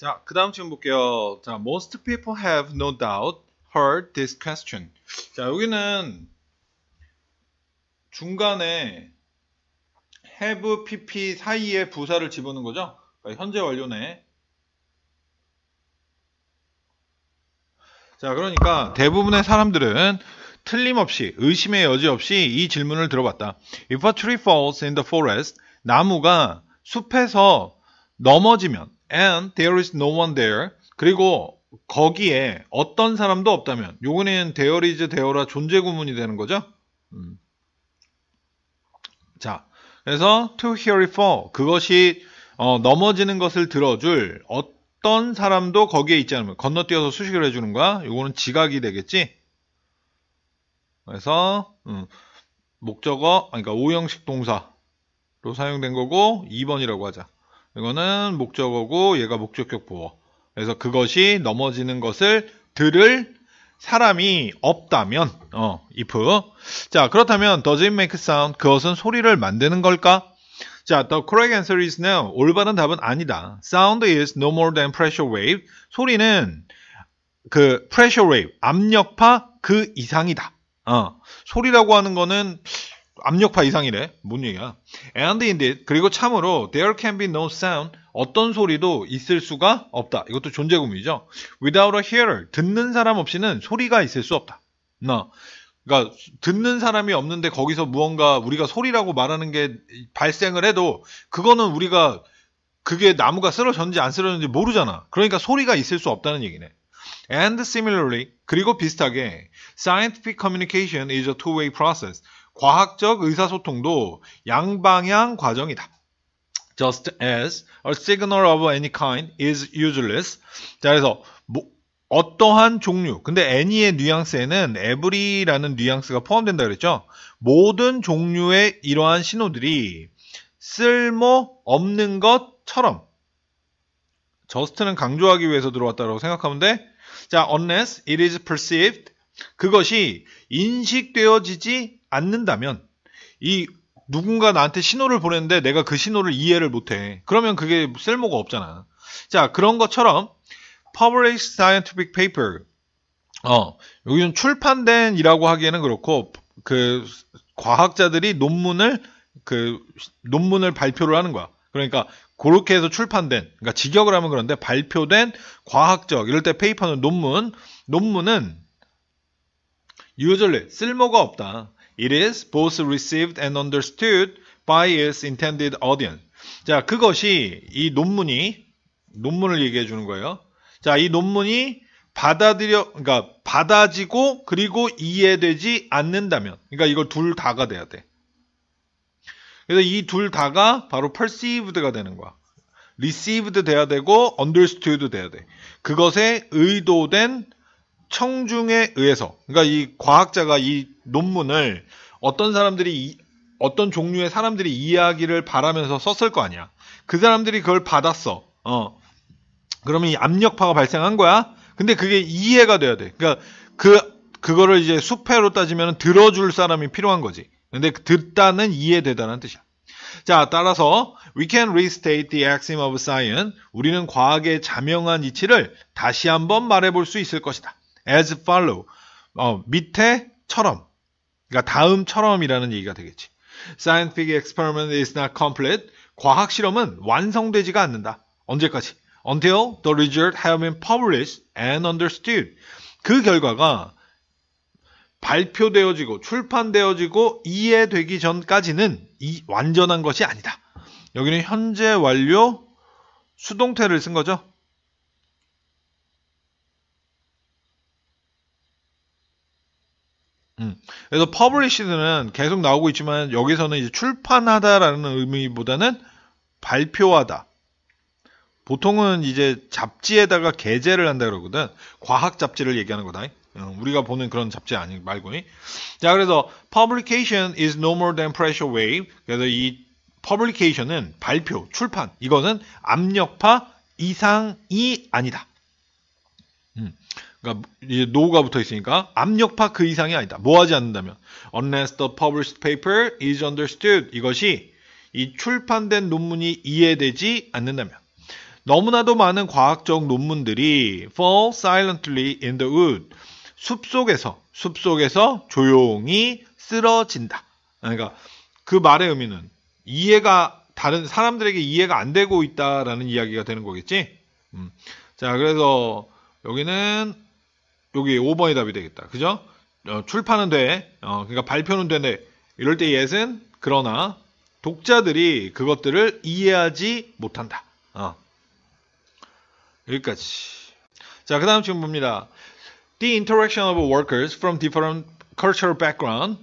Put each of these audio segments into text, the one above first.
자, 그 다음 질문 볼게요. 자, most people have no doubt heard this question. 자, 여기는 중간에 have, pp 사이에 부사를 집어넣는 거죠. 그러니까 현재 완료네. 자, 그러니까 대부분의 사람들은 틀림없이 의심의 여지 없이 이 질문을 들어봤다. If a tree falls in the forest, 나무가 숲에서 넘어지면 and there is no one there. 그리고 거기에 어떤 사람도 없다면 요거는 there is, there라 존재 구문이 되는 거죠. 음. 자, 그래서 to hear it for 그것이 어, 넘어지는 것을 들어줄 어떤 사람도 거기에 있지 않으면 건너뛰어서 수식을 해주는 거야. 요거는 지각이 되겠지. 그래서 음, 목적어, 그러니까 오형식 동사로 사용된 거고 2번이라고 하자. 이거는 목적어고 얘가 목적격 보어. 그래서 그것이 넘어지는 것을 들을 사람이 없다면 어 if 자 그렇다면 does it make sound 그것은 소리를 만드는 걸까? 자, the correct answer is no. 올바른 답은 아니다. Sound is no more than pressure wave. 소리는 그 pressure wave 압력파 그 이상이다. 어. 소리라고 하는 거는 압력파 이상이래. 뭔 얘기야? And indeed 그리고 참으로 there can be no sound 어떤 소리도 있을 수가 없다. 이것도 존재구문이죠. Without a hearer 듣는 사람 없이는 소리가 있을 수 없다. No. 그러니까 듣는 사람이 없는데 거기서 무언가 우리가 소리라고 말하는 게 발생을 해도 그거는 우리가 그게 나무가 쓰러졌는지 안 쓰러졌는지 모르잖아. 그러니까 소리가 있을 수 없다는 얘기네. And similarly, 그리고 비슷하게, scientific communication is a two-way process. 과학적 의사소통도 양방향 과정이다. Just as a signal of any kind is useless. 자, 그래서 뭐, 어떠한 종류. 근데 any의 뉘앙스에는 every라는 뉘앙스가 포함된다 그랬죠. 모든 종류의 이러한 신호들이 쓸모 없는 것처럼 저스트는 강조하기 위해서 들어왔다고 생각하면 돼. 자, unless it is perceived 그것이 인식되어지지 않는다면 이 누군가 나한테 신호를 보냈는데 내가 그 신호를 이해를 못해. 그러면 그게 쓸모가 없잖아. 자, 그런 것처럼 published scientific paper 어, 여기는 출판된이라고 하기에는 그렇고 그 과학자들이 논문을 그 논문을 발표를 하는 거야. 그러니까 그렇게 해서 출판된, 그러니까 직역을 하면 그런데 발표된 과학적 이럴 때 페이퍼는 논문, 논문은 유저를 쓸모가 없다. It is both received and understood by its intended audience. 자, 그것이 이 논문이 논문을 얘기해 주는 거예요. 자, 이 논문이 받아들여 그러니까 받아지고 그리고 이해되지 않는다면 그러니까 이걸 둘 다가 돼야 돼. 그래서 이 둘 다가 바로 perceived가 되는 거야. received 돼야 되고 understood 돼야 돼. 그것에 의도된 청중에 의해서 그러니까 이 과학자가 이 논문을 어떤 사람들이 어떤 종류의 사람들이 이야기를 바라면서 썼을 거 아니야. 그 사람들이 그걸 받았어. 어. 그러면 이 압력파가 발생한 거야. 근데 그게 이해가 돼야 돼. 그러니까 그 그거를 이제 수패로 따지면 들어줄 사람이 필요한 거지. 근데 그 듣다는 이해되다는 뜻이야. 자, 따라서 we can restate the axiom of science. 우리는 과학의 자명한 이치를 다시 한번 말해 볼 수 있을 것이다. as follow. 어, 밑에처럼. 그러니까 다음처럼이라는 얘기가 되겠지. Scientific experiment is not complete. 과학 실험은 완성되지가 않는다. 언제까지? Until the results have been published and understood. 그 결과가 발표되어지고 출판되어지고 이해되기 전까지는 이, 완전한 것이 아니다. 여기는 현재 완료 수동태를 쓴 거죠. 음. 그래서 퍼블리시드는 계속 나오고 있지만 여기서는 이제 출판하다라는 의미보다는 발표하다. 보통은 이제 잡지에다가 게재를 한다 그러거든. 과학 잡지를 얘기하는 거다. 어, 우리가 보는 그런 잡지 아니 말고. 자, 그래서 publication is no more than pressure wave. 그래서 이 publication은 발표, 출판. 이거는 압력파 이상이 아니다. 음. 그러니까 노우가 붙어 있으니까 압력파 그 이상이 아니다. 뭐하지 않는다면 unless the published paper is understood 이것이 이 출판된 논문이 이해되지 않는다면 너무나도 많은 과학적 논문들이 fall silently in the wood 숲속에서 숲속에서 조용히 쓰러진다. 그러니까 그 말의 의미는 이해가 다른 사람들에게 이해가 안 되고 있다라는 이야기가 되는 거겠지. 음. 자 그래서 여기는 여기 5번이 답이 되겠다. 그죠? 어, 출판은 돼. 어, 그러니까 발표는 되는데 이럴 때 yes은 그러나 독자들이 그것들을 이해하지 못한다. 어. 여기까지. 자, 그 다음 질문 봅니다. The interaction of workers from different cultural background.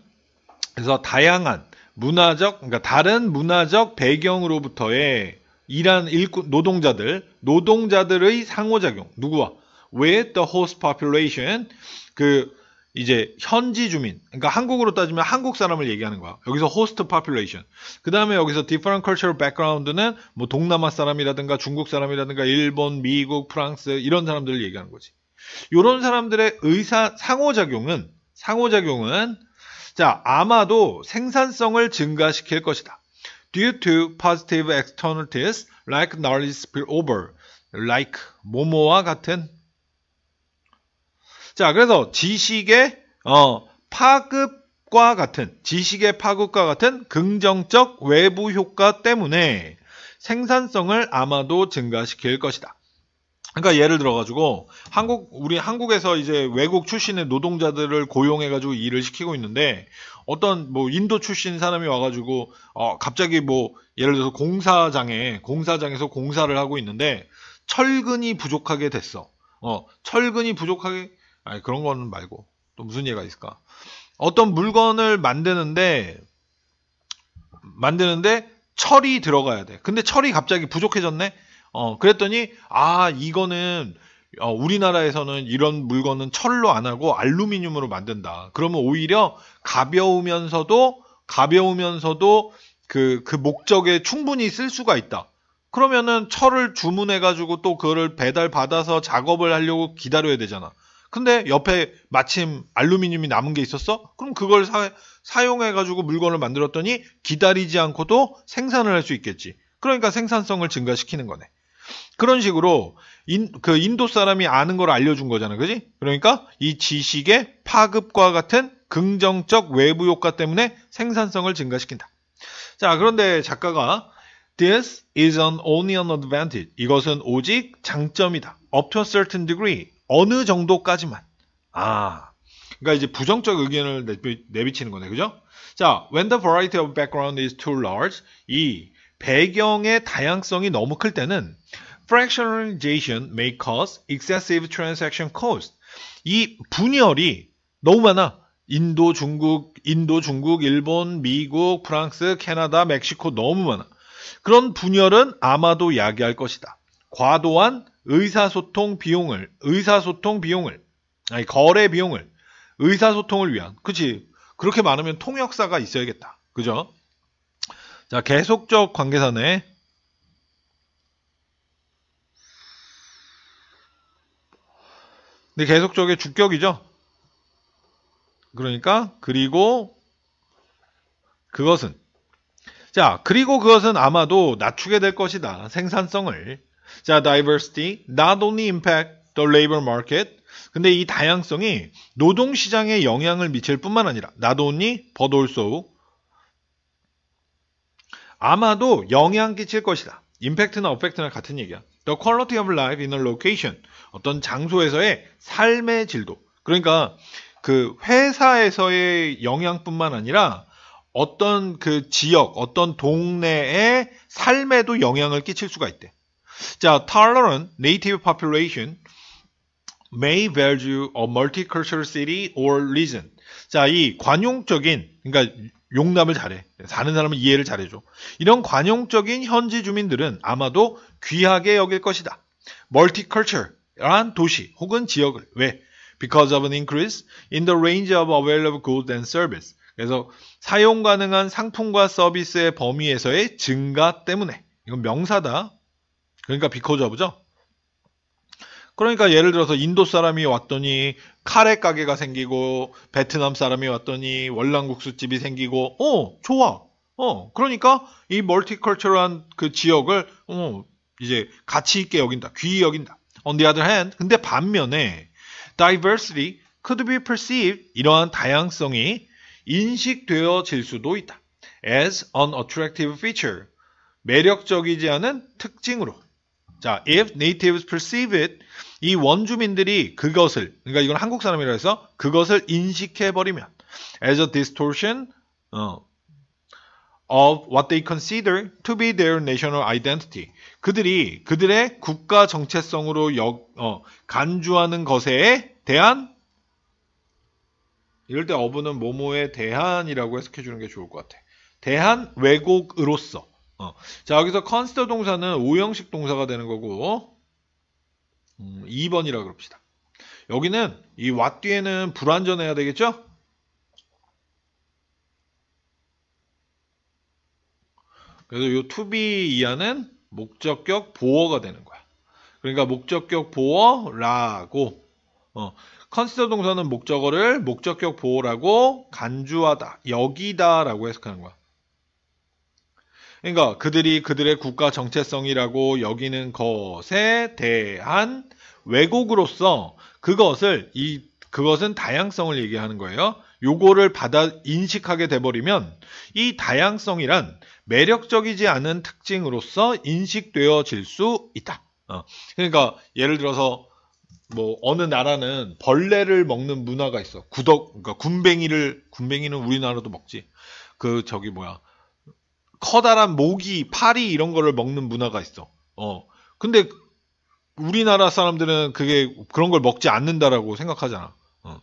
그래서 다양한 문화적, 그러니까 다른 문화적 배경으로부터의 일한 일꾼 노동자들, 노동자들의 상호작용. 누구와? with the host population 그 이제 현지 주민 그러니까 한국으로 따지면 한국 사람을 얘기하는 거야 여기서 host population 그 다음에 여기서 different cultural background는 뭐 동남아 사람이라든가 중국 사람이라든가 일본 미국 프랑스 이런 사람들을 얘기하는 거지 이런 사람들의 의사 상호작용은 상호작용은 자 아마도 생산성을 증가시킬 것이다 due to positive externalities like knowledge spillover like 모모와 같은 자, 그래서 지식의 어, 파급과 같은 지식의 파급과 같은 긍정적 외부 효과 때문에 생산성을 아마도 증가시킬 것이다. 그러니까 예를 들어가지고 한국 우리 한국에서 이제 외국 출신의 노동자들을 고용해가지고 일을 시키고 있는데 어떤 뭐 인도 출신 사람이 와가지고 어 갑자기 뭐 예를 들어서 공사장에 공사장에서 공사를 하고 있는데 철근이 부족하게 됐어. 어 철근이 부족하게 아니 그런 거는 말고 또 무슨 예가 있을까? 어떤 물건을 만드는데 만드는데 철이 들어가야 돼. 근데 철이 갑자기 부족해졌네. 어 그랬더니 아 이거는 어, 우리나라에서는 이런 물건은 철로 안 하고 알루미늄으로 만든다. 그러면 오히려 가벼우면서도 가벼우면서도 그, 그 목적에 충분히 쓸 수가 있다. 그러면은 철을 주문해가지고 또 그거를 배달 받아서 작업을 하려고 기다려야 되잖아. 근데 옆에 마침 알루미늄이 남은 게 있었어? 그럼 그걸 사, 사용해가지고 물건을 만들었더니 기다리지 않고도 생산을 할 수 있겠지. 그러니까 생산성을 증가시키는 거네. 그런 식으로 인, 그 인도 사람이 아는 걸 알려준 거잖아. 그지? 그러니까 이 지식의 파급과 같은 긍정적 외부 효과 때문에 생산성을 증가시킨다. 자, 그런데 작가가 This is an only an advantage. 이것은 오직 장점이다. Up to a certain degree. 어느 정도까지만. 아. 그러니까 이제 부정적 의견을 내비, 내비치는 거네. 그죠? 자, when the variety of background is too large, 이 배경의 다양성이 너무 클 때는 fractionalization may cause excessive transaction cost. 이 분열이 너무 많아. 인도, 중국, 인도, 중국, 일본, 미국, 프랑스, 캐나다, 멕시코 너무 많아. 그런 분열은 아마도 야기할 것이다. 과도한 의사소통 비용을 의사소통 비용을 아니 거래 비용을 의사소통을 위한 그치 그렇게 많으면 통역사가 있어야겠다 그죠 자 계속적 관계사 내 근데 계속적의 주격이죠 그러니까 그리고 그것은 자 그리고 그것은 아마도 낮추게 될 것이다 생산성을 자, diversity not only impact the labor market. 근데 이 다양성이 노동 시장에 영향을 미칠 뿐만 아니라 not only but also 아마도 영향 끼칠 것이다. 임팩트나 어펙트나 같은 얘기야. The quality of life in a location. 어떤 장소에서의 삶의 질도. 그러니까 그 회사에서의 영향뿐만 아니라 어떤 그 지역, 어떤 동네의 삶에도 영향을 끼칠 수가 있대. 자, t o l e r a n native population may value a multicultural city or region. 자, 이 관용적인, 그러니까 용납을 잘해. 사는 사람은 이해를 잘해줘. 이런 관용적인 현지 주민들은 아마도 귀하게 여길 것이다. multicultural한 도시 혹은 지역을. 왜? Because of an increase in the range of available goods and service. 그래서 사용 가능한 상품과 서비스의 범위에서의 증가 때문에. 이건 명사다. 그러니까 비코저브죠. 그러니까 예를 들어서 인도 사람이 왔더니 카레 가게가 생기고 베트남 사람이 왔더니 월남국수 집이 생기고 어 좋아 어 그러니까 이 멀티컬처럴한 그 지역을 어 이제 가치 있게 여긴다 귀히 여긴다 on the other hand 근데 반면에 diversity could be perceived 이러한 다양성이 인식되어질 수도 있다 as an attractive feature 매력적이지 않은 특징으로 자, if natives perceive it, 이 원주민들이 그것을, 그러니까 이건 한국 사람이라 해서 그것을 인식해버리면 as a distortion 어, of what they consider to be their national identity. 그들이 그들의 국가 정체성으로 역, 어, 간주하는 것에 대한 이럴 때 어부는 모모에 대한이라고 해석해 주는 게 좋을 것 같아. 대한 왜곡으로서 어. 자, 여기서 consider 동사는 5형식 동사가 되는 거고, 음, 2번이라 그럽시다. 여기는 이 what 뒤에는 불완전해야 되겠죠? 그래서 요 to be 이하는 목적격 보어가 되는 거야. 그러니까 목적격 보어라고 어, 컨시더 동사는 목적어를 목적격 보어라고 간주하다, 여기다라고 해석하는 거야. 그러니까 그들이 그들의 국가 정체성이라고 여기는 것에 대한 왜곡으로서 그것을 이 그것은 다양성을 얘기하는 거예요. 요거를 받아 인식하게 돼버리면 이 다양성이란 매력적이지 않은 특징으로서 인식되어질 수 있다. 어. 그러니까 예를 들어서 뭐 어느 나라는 벌레를 먹는 문화가 있어. 구덕 그러니까 군뱅이를 군뱅이는 우리나라도 먹지. 그 저기 뭐야 커다란 모기, 파리 이런 거를 먹는 문화가 있어. 어. 근데 우리나라 사람들은 그게 그런 걸 먹지 않는다라고 생각하잖아. 어.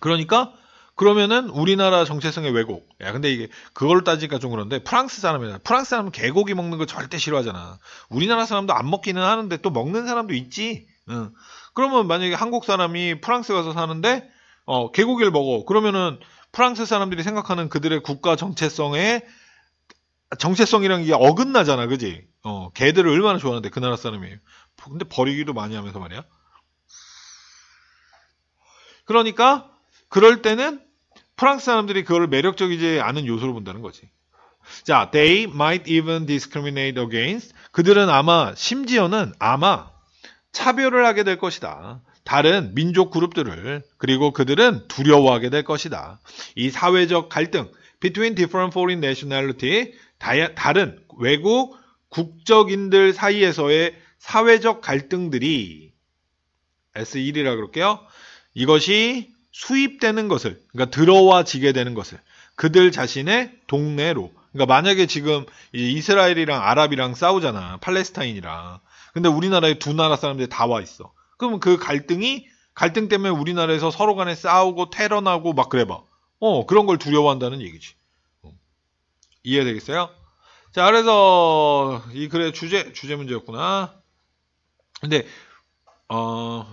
그러니까 그러면은 우리나라 정체성의 왜곡. 야, 근데 이게 그걸 따지니까 좀 그런데 프랑스 사람이나 프랑스 사람은 개고기 먹는 거 절대 싫어하잖아. 우리나라 사람도 안 먹기는 하는데 또 먹는 사람도 있지. 응. 그러면 만약에 한국 사람이 프랑스 가서 사는데 어, 개고기를 먹어. 그러면은 프랑스 사람들이 생각하는 그들의 국가 정체성에 정체성이랑 이게 어긋나잖아, 그지? 어, 개들을 얼마나 좋아하는데 그 나라 사람이 근데 버리기도 많이 하면서 말이야. 그러니까 그럴 때는 프랑스 사람들이 그걸 매력적이지 않은 요소로 본다는 거지. 자, they might even discriminate against. 그들은 아마 심지어는 아마 차별을 하게 될 것이다. 다른 민족 그룹들을 그리고 그들은 두려워하게 될 것이다. 이 사회적 갈등 between different foreign nationality 다른 외국 국적인들 사이에서의 사회적 갈등들이 S1이라 그럴게요. 이것이 수입되는 것을, 그러니까 들어와지게 되는 것을 그들 자신의 동네로. 그러니까 만약에 지금 이스라엘이랑 아랍이랑 싸우잖아. 팔레스타인이랑. 근데 우리나라에 두 나라 사람들이 다 와 있어. 그러면 그 갈등이 갈등 때문에 우리나라에서 서로 간에 싸우고 테러나고 막 그래 봐. 어, 그런 걸 두려워한다는 얘기지. 이해되겠어요? 자, 그래서 이 글의 주제 주제 문제였구나. 근데 어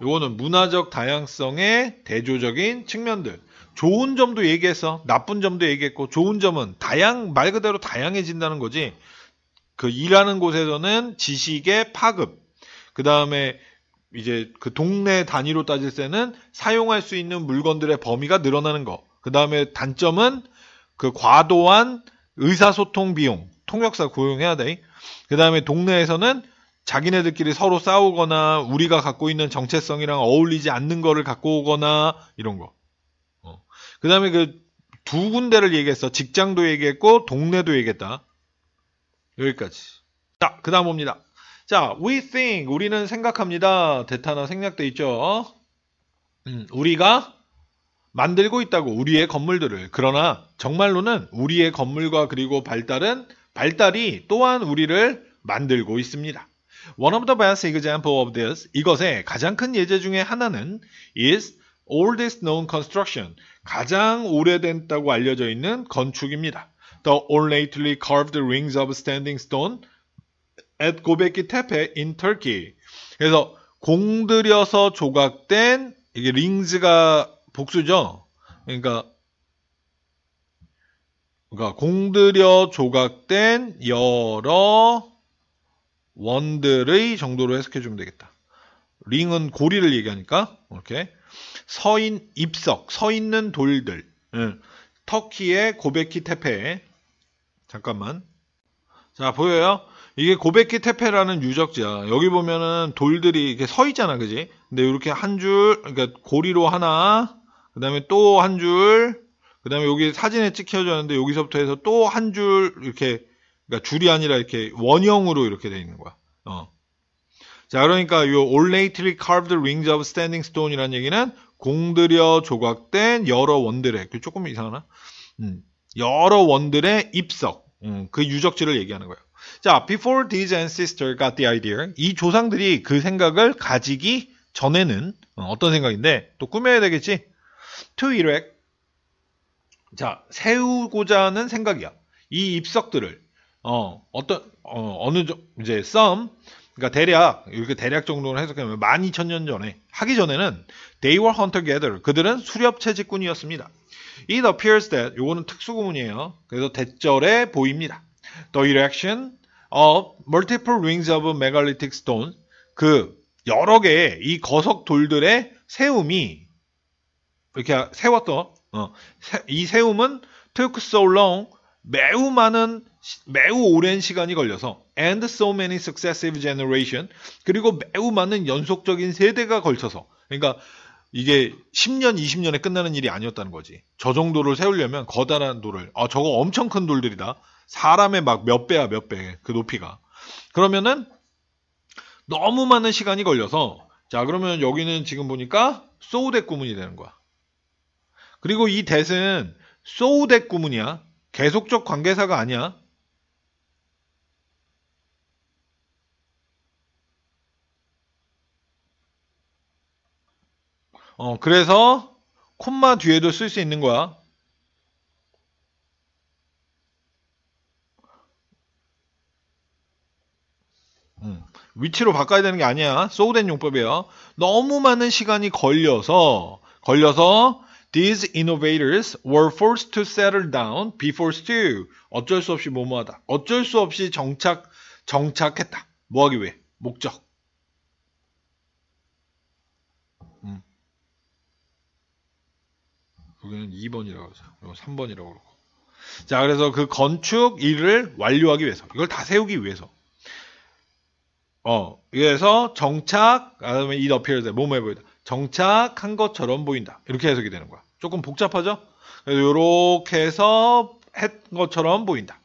요거는 문화적 다양성의 대조적인 측면들. 좋은 점도 얘기해서 나쁜 점도 얘기했고 좋은 점은 다양 말 그대로 다양해진다는 거지. 그 일하는 곳에서는 지식의 파급. 그다음에 이제 그 동네 단위로 따질 때는 사용할 수 있는 물건들의 범위가 늘어나는 거. 그 다음에 단점은 그 과도한 의사소통 비용, 통역사 고용해야 돼. 그 다음에 동네에서는 자기네들끼리 서로 싸우거나 우리가 갖고 있는 정체성이랑 어울리지 않는 거를 갖고 오거나 이런 거. 어. 그 다음에 그 두 군데를 얘기했어. 직장도 얘기했고 동네도 얘기했다. 여기까지. 자, 그 다음 봅니다. 자, we think 우리는 생각합니다. 대타나 생략돼 있죠. 음, 우리가 만들고 있다고 우리의 건물들을 그러나 정말로는 우리의 건물과 그리고 발달은 발달이 또한 우리를 만들고 있습니다. One of the best example of this 이것의 가장 큰 예제 중의 하나는 is oldest known construction 가장 오래된다고 알려져 있는 건축입니다. The ornately carved rings of standing stone at Gobekli Tepe in Turkey. 그래서 공들여서 조각된 이게 링즈가 복수죠. 그러니까 그러니까 공들여 조각된 여러 원들의 정도로 해석해 주면 되겠다. 링은 고리를 얘기하니까 이렇게 서인 입석 서 있는 돌들 응. 예. 터키의 고베키 테페 잠깐만 자 보여요 이게 고베키 테페라는 유적지야 여기 보면은 돌들이 이렇게 서 있잖아 그지 근데 이렇게 한 줄 그러니까 고리로 하나 그 다음에 또 한 줄, 그 다음에 여기 사진에 찍혀졌는데 여기서부터 해서 또 한 줄 이렇게 그러니까 줄이 아니라 이렇게 원형으로 이렇게 돼 있는 거야. 어. 자, 그러니까 이 ornately carved rings of standing stone이라는 얘기는 공들여 조각된 여러 원들의 그 조금 이상하나? 음, 여러 원들의 입석, 음, 그 유적지를 얘기하는 거예요. 자, before these ancestors got the idea, 이 조상들이 그 생각을 가지기 전에는 어, 어떤 생각인데 또 꾸며야 되겠지? 투 o 일획 자 세우고자 하는 생각이야. 이 입석들을 어 어떤 어, 어느 정 이제 s 그러니까 대략 이렇게 대략 정도로 해석하면 12,000년 전에 하기 전에는 they were hunter gatherer 그들은 수렵 채집꾼이었습니다. It appears that 요거는 특수 구문이에요. 그래서 대절에 보입니다. The erection of multiple rings of megalithic s t o n e 그 여러 개의 이 거석 돌들의 세움이 이렇게 세웠던 어, 세, 이 세움은 took so long 매우 많은 매우 오랜 시간이 걸려서 and so many successive generation 그리고 매우 많은 연속적인 세대가 걸쳐서 그러니까 이게 10년 20년에 끝나는 일이 아니었다는 거지 저 정도를 세우려면 거대한 돌을 아 저거 엄청 큰 돌들이다 사람의 막 몇 배야 몇 배 그 높이가 그러면은 너무 많은 시간이 걸려서 자 그러면 여기는 지금 보니까 소우대 구문이 되는 거야 그리고 이 that은 so that 구문이야. 계속적 관계사가 아니야. 어, 그래서 콤마 뒤에도 쓸 수 있는 거야. 음, 위치로 바꿔야 되는 게 아니야. 소우된 용법이에요. 너무 많은 시간이 걸려서 걸려서 These innovators were forced to settle down, be f o r e d to. 어쩔 수 없이 뭐뭐하다. 어쩔 수 없이 정착, 정착했다. 뭐하기 위해? 목적. 음. 여기는 2번이라고 해서, 이거 3번이라고 그러고. 자, 그래서 그 건축 일을 완료하기 위해서, 이걸 다 세우기 위해서. 어, 그래서 정착, 그 다음에 it appears, 뭐뭐 해보이다. 정착한 것처럼 보인다. 이렇게 해석이 되는 거야. 조금 복잡하죠? 이렇게 해서 했 것처럼 보인다.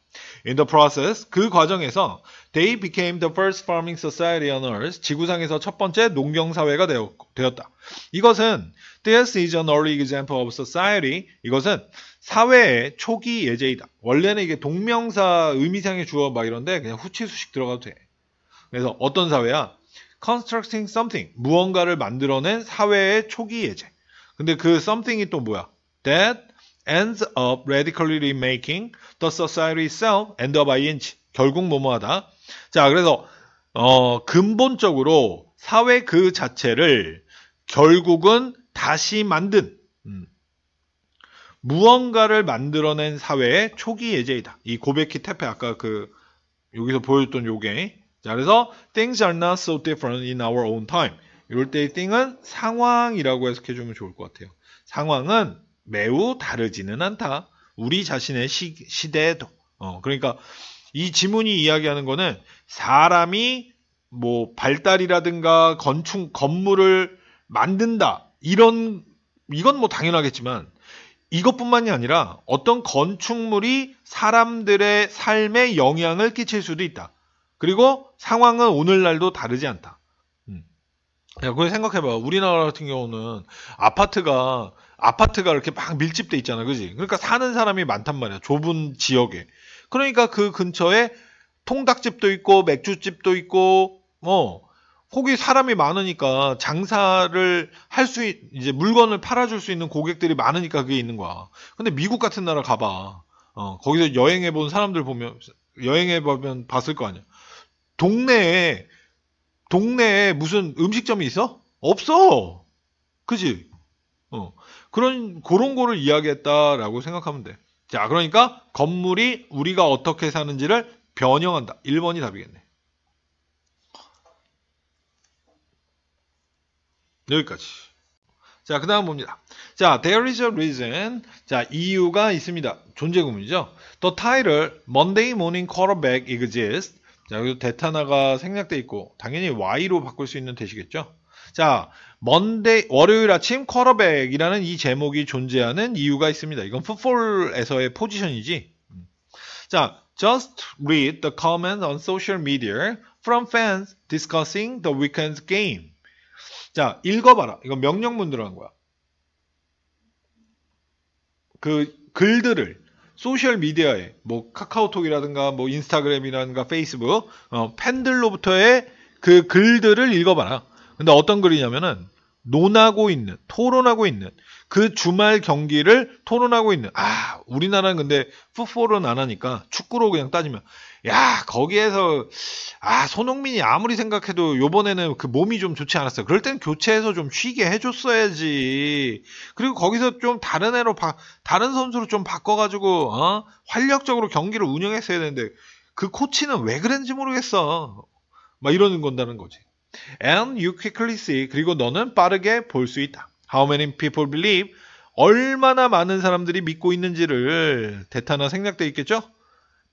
In the process, 그 과정에서 they became the first farming society on earth. 지구상에서 첫 번째 농경 사회가 되었다. 이것은 this is an early example of society. 이것은 사회의 초기 예제이다. 원래는 이게 동명사 의미상의 주어 막 이런데 그냥 후치수식 들어가도 돼. 그래서 어떤 사회야? constructing something 무언가를 만들어낸 사회의 초기 예제. 근데 그 something이 또 뭐야? That ends up radically remaking the society itself end up ing 결국 뭐뭐하다. 자 그래서 어, 근본적으로 사회 그 자체를 결국은 다시 만든 음, 무언가를 만들어낸 사회의 초기 예제이다. 이 고베키 테페 아까 그 여기서 보여줬던 요게 자, 그래서 things are not so different in our own time. 이럴 때의 thing은 상황이라고 해석해 주면 좋을 것 같아요. 상황은 매우 다르지는 않다. 우리 자신의 시, 대에도 어, 그러니까 이 지문이 이야기하는 거는 사람이 뭐 발달이라든가 건축 건물을 만든다 이런 이건 뭐 당연하겠지만 이것뿐만이 아니라 어떤 건축물이 사람들의 삶에 영향을 끼칠 수도 있다. 그리고 상황은 오늘날도 다르지 않다. 음. 야, 그걸 생각해봐. 우리나라 같은 경우는 아파트가 아파트가 이렇게 막 밀집돼 있잖아, 그지? 그러니까 사는 사람이 많단 말이야. 좁은 지역에. 그러니까 그 근처에 통닭집도 있고 맥주집도 있고, 어, 뭐, 거기 사람이 많으니까 장사를 할 수 이제 물건을 팔아줄 수 있는 고객들이 많으니까 그게 있는 거야. 근데 미국 같은 나라 가봐. 어, 거기서 여행해 본 사람들 보면 여행해 보면 봤을 거 아니야. 동네에 동네에 무슨 음식점이 있어? 없어. 그지? 어. 그런 그런 거를 이야기했다라고 생각하면 돼. 자, 그러니까 건물이 우리가 어떻게 사는지를 변형한다. 1번이 답이겠네. 여기까지. 자, 그 다음 봅니다. 자, there is a reason. 자, 이유가 있습니다. 존재구문이죠. The title Monday morning quarterback exists 자, 여기도 d e 나가 생략돼 있고 당연히 y로 바꿀 수 있는 대시겠죠. 자, 먼데 월요일 아침 쿼러백이라는이 제목이 존재하는 이유가 있습니다. 이건 풋볼에서의 포지션이지. 음. 자, just read the comments on social media from fans discussing the weekend's game. 자, 읽어봐라. 이건 명령문 들어간 거야. 그 글들을 소셜 미디어에 뭐 카카오톡이라든가 뭐 인스타그램이라든가 페이스북 어, 팬들로부터의 그 글들을 읽어봐라. 근데 어떤 글이냐면은 논하고 있는, 토론하고 있는 그 주말 경기를 토론하고 있는. 아, 우리나라는 근데 풋볼은 안 하니까 축구로 그냥 따지면 야 거기에서 아 손흥민이 아무리 생각해도 요번에는 그 몸이 좀 좋지 않았어요. 그럴 땐 교체해서 좀 쉬게 해줬어야지. 그리고 거기서 좀 다른 애로 바, 다른 선수로 좀 바꿔가지고 어? 활력적으로 경기를 운영했어야 되는데 그 코치는 왜 그랬는지 모르겠어. 막 이러는 건다는 거지. And you quickly see 그리고 너는 빠르게 볼 수 있다. How many people believe 얼마나 많은 사람들이 믿고 있는지를 대타나 생략돼 있겠죠?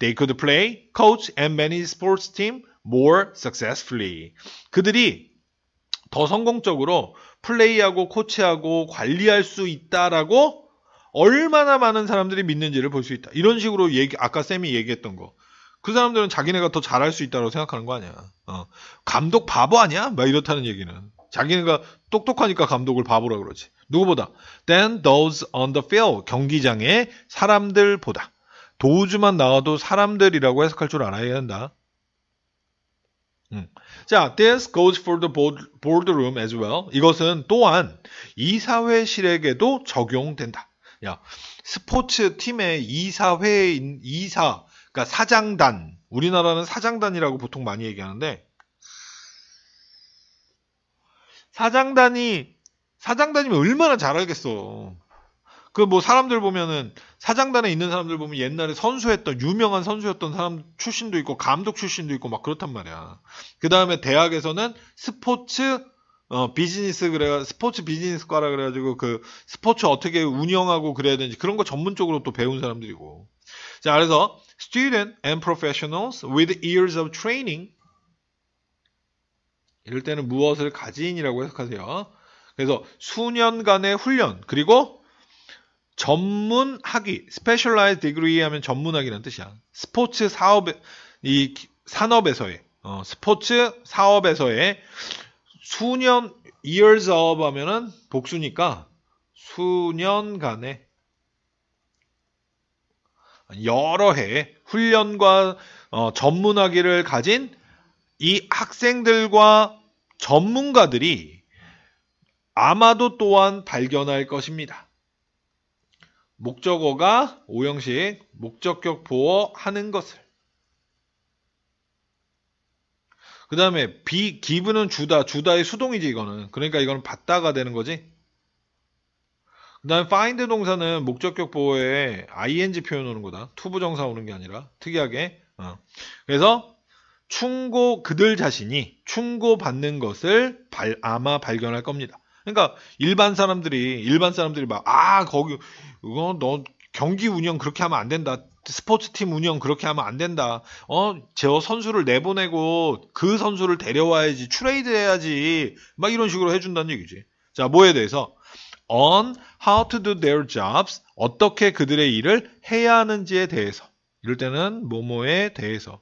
They could play, coach, and manage sports team more successfully. 그들이 더 성공적으로 플레이하고 코치하고 관리할 수 있다라고 얼마나 많은 사람들이 믿는지를 볼 수 있다. 이런 식으로 얘기, 아까 쌤이 얘기했던 거. 그 사람들은 자기네가 더 잘할 수 있다고 생각하는 거 아니야. 어. 감독 바보 아니야? 막 이렇다는 얘기는. 자기네가 똑똑하니까 감독을 바보라 그러지. 누구보다. Then those on the field. 경기장의 사람들보다. 도우즈만 나와도 사람들이라고 해석할 줄 알아야 한다. 음. 자, this goes for the board, room as well. 이것은 또한 이사회실에게도 적용된다. 야, 스포츠 팀의 이사회 이사, 그러니까 사장단. 우리나라는 사장단이라고 보통 많이 얘기하는데 사장단이 사장단이면 얼마나 잘 알겠어. 그뭐 사람들 보면은 사장단에 있는 사람들 보면 옛날에 선수했던 유명한 선수였던 사람 출신도 있고 감독 출신도 있고 막 그렇단 말이야. 그 다음에 대학에서는 스포츠 어 비즈니스 그래 스포츠 비즈니스과라 그래가지고 그 스포츠 어떻게 운영하고 그래야 되는지 그런 거 전문적으로 또 배운 사람들이고. 자 그래서 student and professionals with years of training 이럴 때는 무엇을 가진이라고 해석하세요. 그래서 수년간의 훈련 그리고 전문 학위, specialized degree 하면 전문 학위라는 뜻이야. 스포츠 사업, 이 산업에서의, 어, 스포츠 사업에서의 수년, years of 하면은 복수니까 수년간의 여러 해 훈련과 어, 전문 학위를 가진 이 학생들과 전문가들이 아마도 또한 발견할 것입니다. 목적어가 오형식 목적격 보어 하는 것을 그 다음에 비 기브는 주다 주다의 수동이지 이거는 그러니까 이거는 받다가 되는 거지 그 다음에 find 동사는 목적격 보어에 ing 표현 오는 거다 투부 정사 오는 게 아니라 특이하게 어. 그래서 충고 그들 자신이 충고받는 것을 발, 아마 발견할 겁니다 그러니까 일반 사람들이 일반 사람들이 막 아 거기 이거 너 경기 운영 그렇게 하면 안 된다. 스포츠 팀 운영 그렇게 하면 안 된다. 어, 저 선수를 내보내고 그 선수를 데려와야지 트레이드 해야지. 막 이런 식으로 해준다는 얘기지. 자, 뭐에 대해서 on how to do their jobs 어떻게 그들의 일을 해야 하는지에 대해서 이럴 때는 뭐뭐에 대해서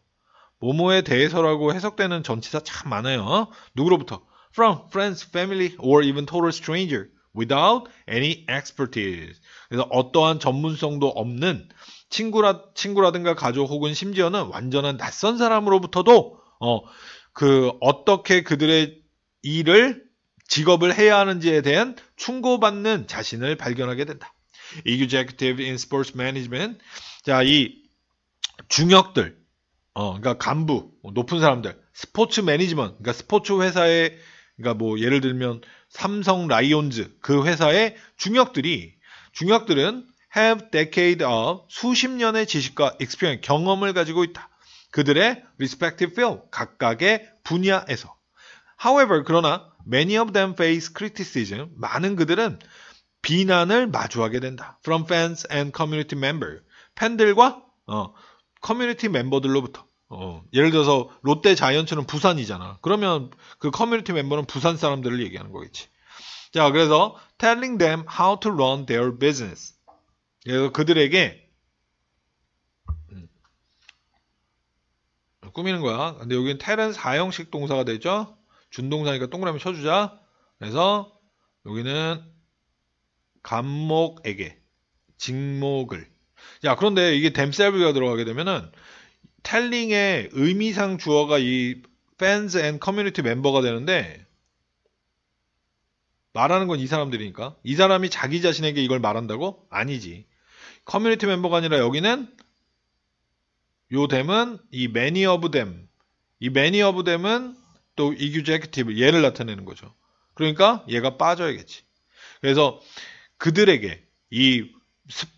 뭐뭐에 대해서라고 해석되는 전치사 참 많아요. 누구로부터 from friends, family, or even total stranger without any expertise. 그래서 어떠한 전문성도 없는 친구라 친구라든가 가족 혹은 심지어는 완전한 낯선 사람으로부터도 어 그 어떻게 그들의 일을 직업을 해야 하는지에 대한 충고받는 자신을 발견하게 된다. Executive in Sports Management. 자, 이 중역들, 어, 그러니까 간부, 높은 사람들, 스포츠 매니지먼 그러니까 스포츠 회사의 그러니까 뭐 예를 들면 삼성 라이온즈 그 회사의 중역들이 중역들은 have decade of 수십 년의 지식과 익스피리언 경험을 가지고 있다. 그들의 respective field 각각의 분야에서. However 그러나 many of them face criticism 많은 그들은 비난을 마주하게 된다. From fans and community member 팬들과 어, 커뮤니티 멤버들로부터 어, 예를 들어서 롯데 자이언츠는 부산이잖아. 그러면 그 커뮤니티 멤버는 부산 사람들을 얘기하는 거겠지. 자, 그래서 telling them how to run their business. 그래서 그들에게 음, 꾸미는 거야. 근데 여기는 tell은 4형식 동사가 되죠. 준동사니까 동그라미 쳐주자. 그래서 여기는 감목에게 직목을. 야, 그런데 이게 themselves가 들어가게 되면은 텔링의 의미상 주어가 이 fans and community 멤버가 되는데 말하는 건 이 사람들이니까 이 사람이 자기 자신에게 이걸 말한다고? 아니지. 커뮤니티 멤버가 아니라 여기는 요 댐은 이 many of them 이 many of them은 또 executive 얘를 나타내는 거죠. 그러니까 얘가 빠져야겠지. 그래서 그들에게 이 습,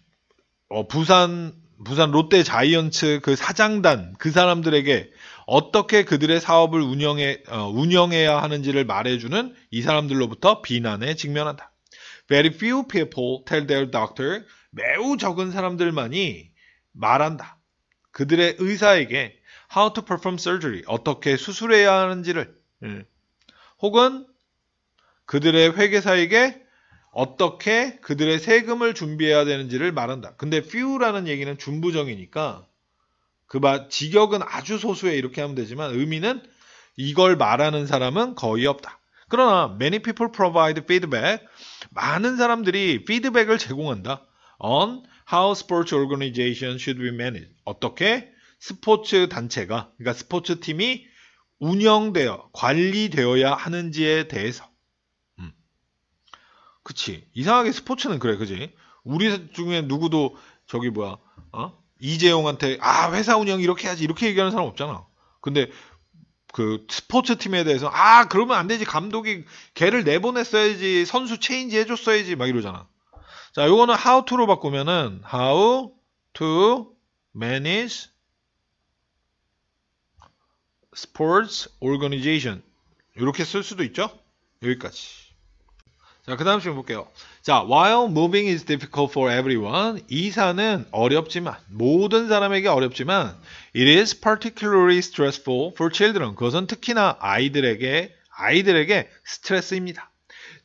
어, 부산 부산 롯데 자이언츠 그 사장단 그 사람들에게 어떻게 그들의 사업을 운영해 어, 운영해야 하는지를 말해주는 이 사람들로부터 비난에 직면한다. Very few people tell their doctor 매우 적은 사람들만이 말한다. 그들의 의사에게 how to perform surgery 어떻게 수술해야 하는지를 음. 혹은 그들의 회계사에게 어떻게 그들의 세금을 준비해야 되는지를 말한다. 근데 few라는 얘기는 준부정이니까 그바 직역은 아주 소수에 이렇게 하면 되지만 의미는 이걸 말하는 사람은 거의 없다. 그러나 many people provide feedback. 많은 사람들이 피드백을 제공한다. on how sports organization should be managed. 어떻게 스포츠 단체가 그러니까 스포츠 팀이 운영되어 관리되어야 하는지에 대해서 그치. 이상하게 스포츠는 그래, 그지? 우리 중에 누구도 저기 뭐야, 어? 이재용한테 아 회사 운영 이렇게 해야지 이렇게 얘기하는 사람 없잖아. 근데 그 스포츠 팀에 대해서 아 그러면 안 되지 감독이 걔를 내보냈어야지 선수 체인지 해줬어야지 막 이러잖아. 자 요거는 how to로 바꾸면은 how to manage sports organization 이렇게 쓸 수도 있죠. 여기까지. 자, 그 다음 질문 볼게요. 자, while moving is difficult for everyone. 이사는 어렵지만, 모든 사람에게 어렵지만, it is particularly stressful for children. 그것은 특히나 아이들에게, 아이들에게 스트레스입니다.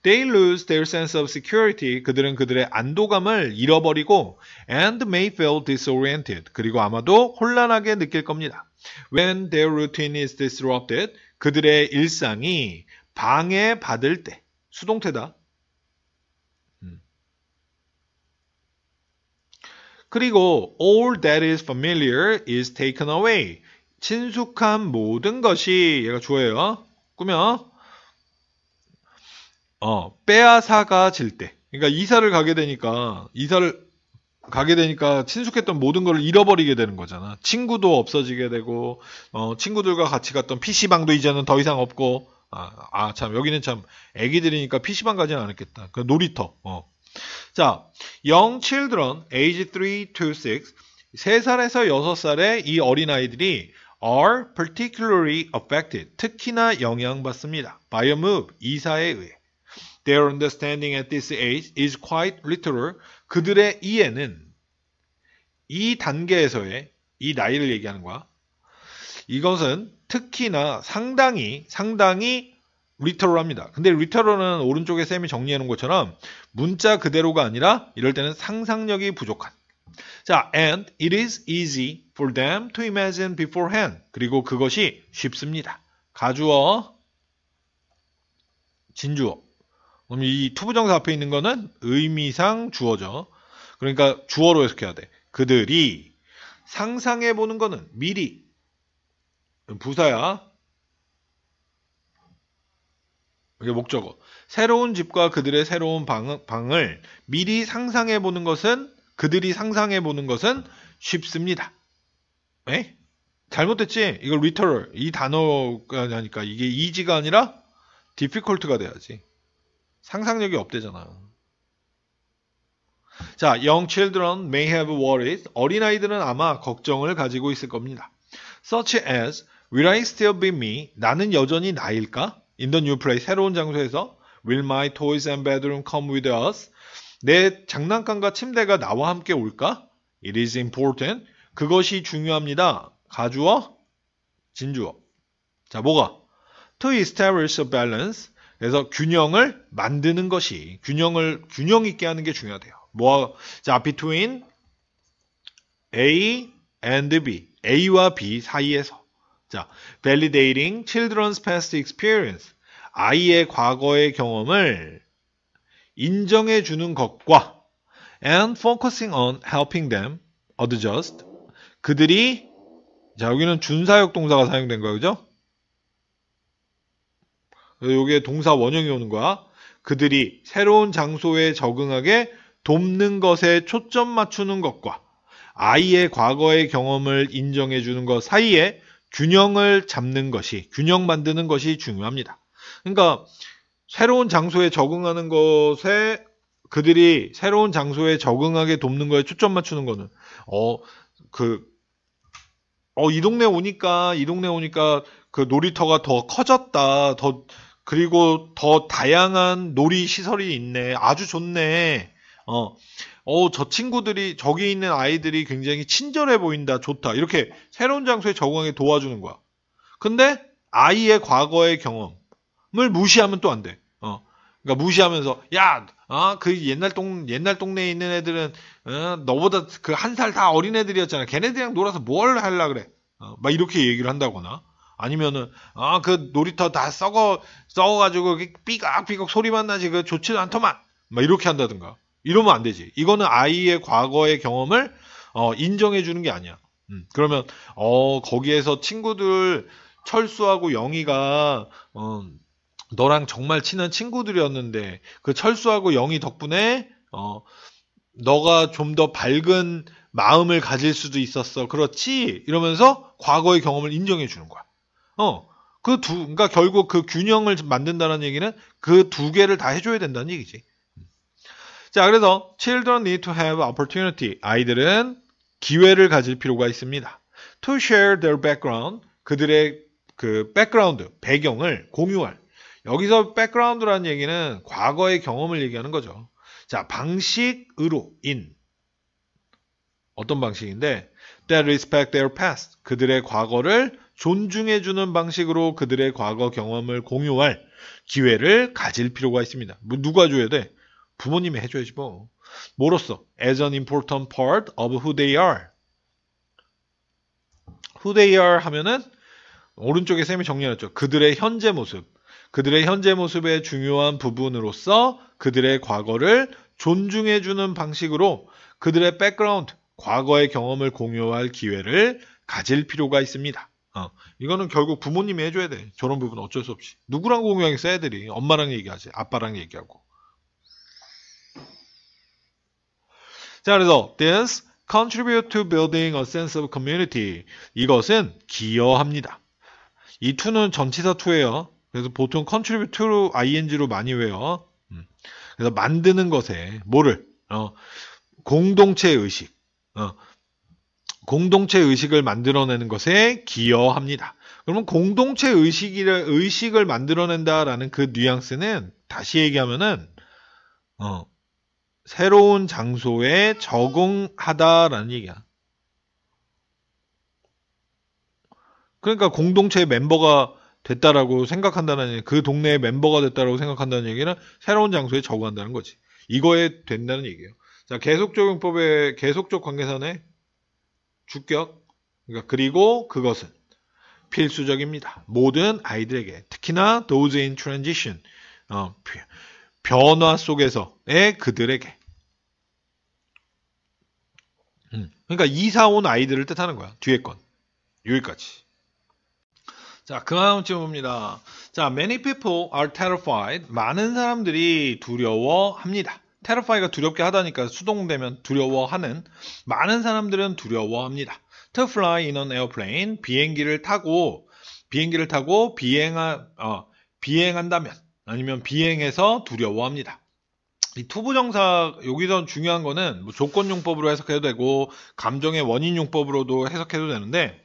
They lose their sense of security. 그들은 그들의 안도감을 잃어버리고, and may feel disoriented. 그리고 아마도 혼란하게 느낄 겁니다. When their routine is disrupted. 그들의 일상이 방해받을 때, 수동태다. 그리고 all that is familiar is taken away. 친숙한 모든 것이 얘가 주어예요. 꾸며 어, 빼앗아가 질 때. 그러니까 이사를 가게 되니까 이사를 가게 되니까 친숙했던 모든 걸 잃어버리게 되는 거잖아. 친구도 없어지게 되고 어, 친구들과 같이 갔던 PC방도 이제는 더 이상 없고 아참 아, 여기는 참 애기들이니까 PC방 가지는 않았겠다. 그 놀이터. 어. 자, young children age 3 to 6 3살에서 6살의 이 어린아이들이 are particularly affected 특히나 영향받습니다. by a move 이사에 의해 Their understanding at this age is quite literal. 그들의 이해는 이 단계에서의 이 나이를 얘기하는 거야. 이것은 특히나 상당히 상당히 리터로 합니다. 근데 리터로는 오른쪽에 쌤이 정리해 놓은 것처럼 문자 그대로가 아니라 이럴 때는 상상력이 부족한. 자, and it is easy for them to imagine beforehand. 그리고 그것이 쉽습니다. 가주어, 진주어. 그럼 이 투부정사 앞에 있는 거는 의미상 주어죠. 그러니까 주어로 해석해야 돼. 그들이 상상해 보는 거는 미리 부사야. 이게 목적어. 새로운 집과 그들의 새로운 방, 방을 미리 상상해 보는 것은 그들이 상상해 보는 것은 쉽습니다. 에? 잘못됐지? 이거 l i t r a 이 단어가 아니까 이게 이지가 아니라 difficult가 돼야지. 상상력이 없대잖아. 자, young children may have worries. 어린아이들은 아마 걱정을 가지고 있을 겁니다. such as will I still be me? 나는 여전히 나일까? In the new place 새로운 장소에서 Will my toys and bedroom come with us? 내 장난감과 침대가 나와 함께 올까? It is important. 그것이 중요합니다. 가주어, 진주어. 자, 뭐가? To establish a balance. 그래서 균형을 만드는 것이 균형을 균형 있게 하는 게 중요하대요. 뭐 자, between A and B. A와 B 사이에서 자, validating children's past experience. 아이의 과거의 경험을 인정해 주는 것과 and focusing on helping them adjust. 그들이 자, 여기는 준사역 동사가 사용된 거예요. 그죠? 여기에 동사 원형이 오는 거야. 그들이 새로운 장소에 적응하게 돕는 것에 초점 맞추는 것과 아이의 과거의 경험을 인정해 주는 것 사이에 균형을 잡는 것이, 균형 만드는 것이 중요합니다. 그러니까 새로운 장소에 적응하는 것에 그들이 새로운 장소에 적응하게 돕는 것에 초점 맞추는 것은, 어 그 어 이 동네 오니까 이 동네 오니까 그 놀이터가 더 커졌다. 더 그리고 더 다양한 놀이 시설이 있네. 아주 좋네. 어 어, 저 친구들이, 저기 있는 아이들이 굉장히 친절해 보인다, 좋다. 이렇게 새로운 장소에 적응하게 도와주는 거야. 근데 아이의 과거의 경험을 무시하면 또 안 돼. 어. 그러니까 무시하면서, 야, 아그 어, 옛날 동, 옛날 동네에 있는 애들은, 어, 너보다 그 한 살 다 어린 애들이었잖아. 걔네들이랑 놀아서 뭘 할라 그래. 어, 막 이렇게 얘기를 한다거나. 아니면은 아그 어, 놀이터 다 썩어 썩어가지고 삐걱삐걱 소리만 나지 그 좋지도 않더만 막 이렇게 한다든가 이러면 안 되지. 이거는 아이의 과거의 경험을 어, 인정해 주는 게 아니야. 음, 그러면 어 거기에서 친구들 철수하고 영희가 어, 너랑 정말 친한 친구들이었는데 그 철수하고 영희 덕분에 어 너가 좀 더 밝은 마음을 가질 수도 있었어. 그렇지? 이러면서 과거의 경험을 인정해 주는 거야. 어. 그 두, 그러니까 결국 그 균형을 만든다는 얘기는 그 두 개를 다 해줘야 된다는 얘기지. 자, 그래서 children need to have opportunity. 아이들은 기회를 가질 필요가 있습니다. to share their background. 그들의 그 백그라운드, 배경을 공유할. 여기서 백그라운드라는 얘기는 과거의 경험을 얘기하는 거죠. 자, 방식으로 인 어떤 방식인데 that respect their past 그들의 과거를 존중해 주는 방식으로 그들의 과거 경험을 공유할 기회를 가질 필요가 있습니다. 뭐 누가 줘야 돼? 부모님이 해줘야지 뭐. 뭐로써? As an important part of who they are. Who they are 하면은 오른쪽에 쌤이 정리했죠. 그들의 현재 모습. 그들의 현재 모습의 중요한 부분으로서 그들의 과거를 존중해주는 방식으로 그들의 백그라운드, 과거의 경험을 공유할 기회를 가질 필요가 있습니다. 어, 이거는 결국 부모님이 해줘야 돼. 저런 부분 어쩔 수 없이. 누구랑 공유하겠어, 애들이. 엄마랑 얘기하지. 아빠랑 얘기하고. 자, 그래서 this contribute to building a sense of community. 이것은 기여합니다. 이 to는 전치사 to예요. 그래서 보통 contribute to ing로 많이 외요. 음. 그래서 만드는 것에 뭐를 어, 공동체 의식, 어, 공동체 의식을 만들어내는 것에 기여합니다. 그러면 공동체 의식이를 의식을 만들어낸다라는 그 뉘앙스는 다시 얘기하면은 어, 새로운 장소에 적응하다라는 얘기야. 그러니까 공동체의 멤버가 됐다라고 생각한다는 얘기, 그 동네의 멤버가 됐다라고 생각한다는 얘기는 새로운 장소에 적응한다는 거지. 이거에 된다는 얘기예요. 자, 계속 적용법의 계속적 관계선의 주격, 그러니까 그리고 그것은 필수적입니다. 모든 아이들에게 특히나 those in transition 어, 변화 속에서의 그들에게 음. 그러니까 2, 4, 5는 아이들을 뜻하는 거야. 뒤에 건. 여기까지. 자, 그 다음 질문입니다. 자, many people are terrified. 많은 사람들이 두려워합니다. terrify가 두렵게 하다니까 수동되면 두려워하는. 많은 사람들은 두려워합니다. to fly in an airplane. 비행기를 타고, 비행기를 타고 비행한, 어, 비행한다면, 아니면 비행해서 두려워합니다. 이 투부정사 여기서 중요한 거는 뭐 조건용법으로 해석해도 되고 감정의 원인용법으로도 해석해도 되는데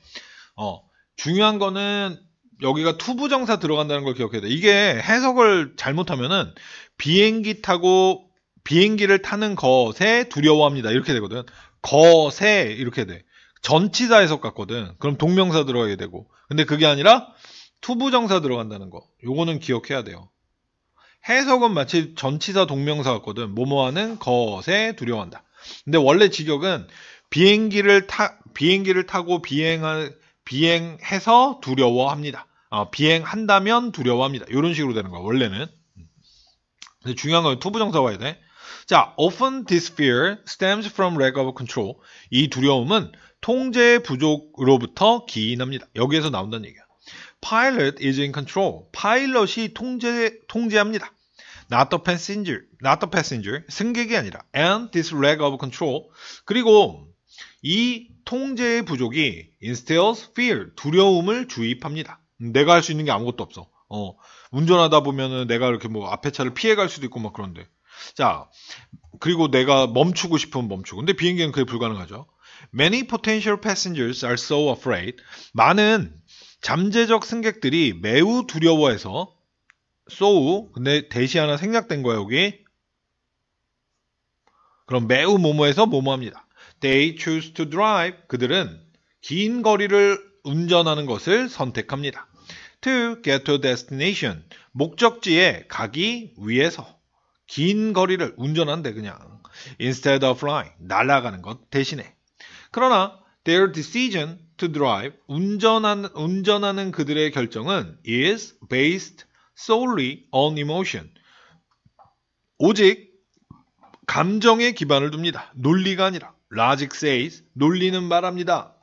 어 중요한 거는 여기가 투부정사 들어간다는 걸 기억해야 돼. 이게 해석을 잘못하면은 비행기 타고 비행기를 타는 것에 두려워합니다. 이렇게 되거든. 거세 이렇게 돼. 전치사 해석 같거든. 그럼 동명사 들어가게 되고. 근데 그게 아니라 투부정사 들어간다는 거. 요거는 기억해야 돼요. 해석은 마치 전치사 동명사 같거든. 뭐뭐하는 것에 두려워한다. 근데 원래 직역은 비행기를 타 비행기를 타고 비행을 비행해서 두려워합니다. 어, 비행한다면 두려워합니다. 이런 식으로 되는 거야 원래는. 근데 중요한 건 투부정사 와야 돼. 자, often this fear stems from lack of control. 이 두려움은 통제 부족으로부터 기인합니다. 여기에서 나온다는 얘기야. Pilot is in control. 파일럿이 통제, 통제합니다. Not the passenger. Not the passenger. 승객이 아니라. And this lack of control. 그리고 이 통제의 부족이 instills fear. 두려움을 주입합니다. 내가 할 수 있는 게 아무것도 없어. 어, 운전하다 보면은 내가 이렇게 뭐 앞에 차를 피해갈 수도 있고 막 그런데. 자, 그리고 내가 멈추고 싶으면 멈추고. 근데 비행기는 그게 불가능하죠. Many potential passengers are so afraid. 많은 잠재적 승객들이 매우 두려워해서 소우 근데 대시 하나 생략된 거야 여기 그럼 매우 모모에서 모모합니다 They choose to drive 그들은 긴 거리를 운전하는 것을 선택합니다 To get to destination 목적지에 가기 위해서 긴 거리를 운전한데 그냥 instead of flying 날아가는 것 대신에 그러나 their decision to drive 운전하는, 운전하는 그들의 결정은 is based solely on emotion. 오직 감정에 기반을 둡니다. 논리가 아니라 logic says 논리는 말합니다.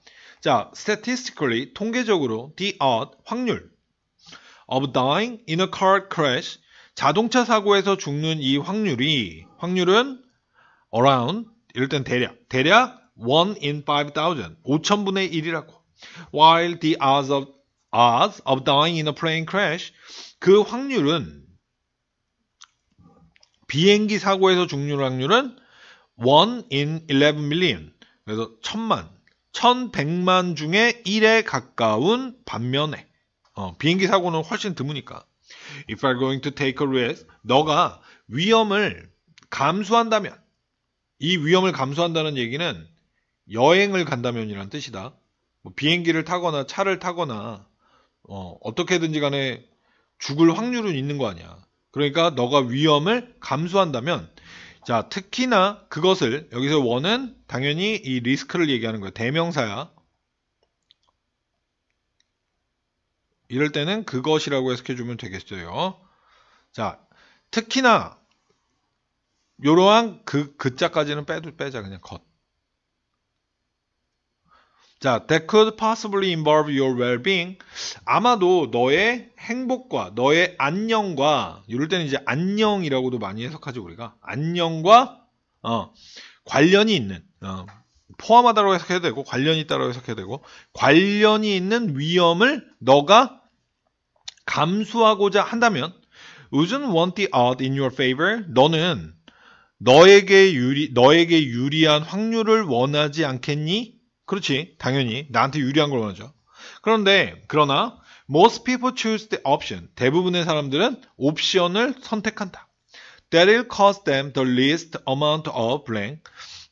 자, statistically 통계적으로 the odd 확률 of dying in a car crash 자동차 사고에서 죽는 이 확률이 확률은 around 이럴 땐 대략 대략 one in five thousand, 5천분의 1이라고. While the odds of, odds of dying in a plane crash, 그 확률은 비행기 사고에서 죽는 확률은 one in 11 million. 그래서 천만, 천백만 중에 1에 가까운 반면에 어, 비행기 사고는 훨씬 드무니까. If I'm going to take a risk, 너가 위험을 감수한다면 이 위험을 감수한다는 얘기는 여행을 간다면이란 뜻이다. 뭐 비행기를 타거나 차를 타거나 어, 어떻게든지 간에 죽을 확률은 있는 거 아니야. 그러니까 너가 위험을 감수한다면 자, 특히나 그것을 여기서 원은 당연히 이 리스크를 얘기하는 거야. 대명사야. 이럴 때는 그것이라고 해석해 주면 되겠어요. 자, 특히나 요러한 그 그자까지는 빼도 빼자 그냥 것. 자, that could possibly involve your well-being. 아마도 너의 행복과 너의 안녕과 이럴 때는 이제 안녕이라고도 많이 해석하죠 우리가 안녕과 어, 관련이 있는 어, 포함하다고 해석해도 되고 관련이 있다고 라 해석해도 되고 관련이 있는 위험을 너가 감수하고자 한다면 w o 원티 d n t want t h odd in your favor. 너는 너에게 유리 너에게 유리한 확률을 원하지 않겠니? 그렇지. 당연히 나한테 유리한 걸 원하죠. 그런데 그러나 most people choose the option. 대부분의 사람들은 옵션을 선택한다. That will cost them the least amount of blank.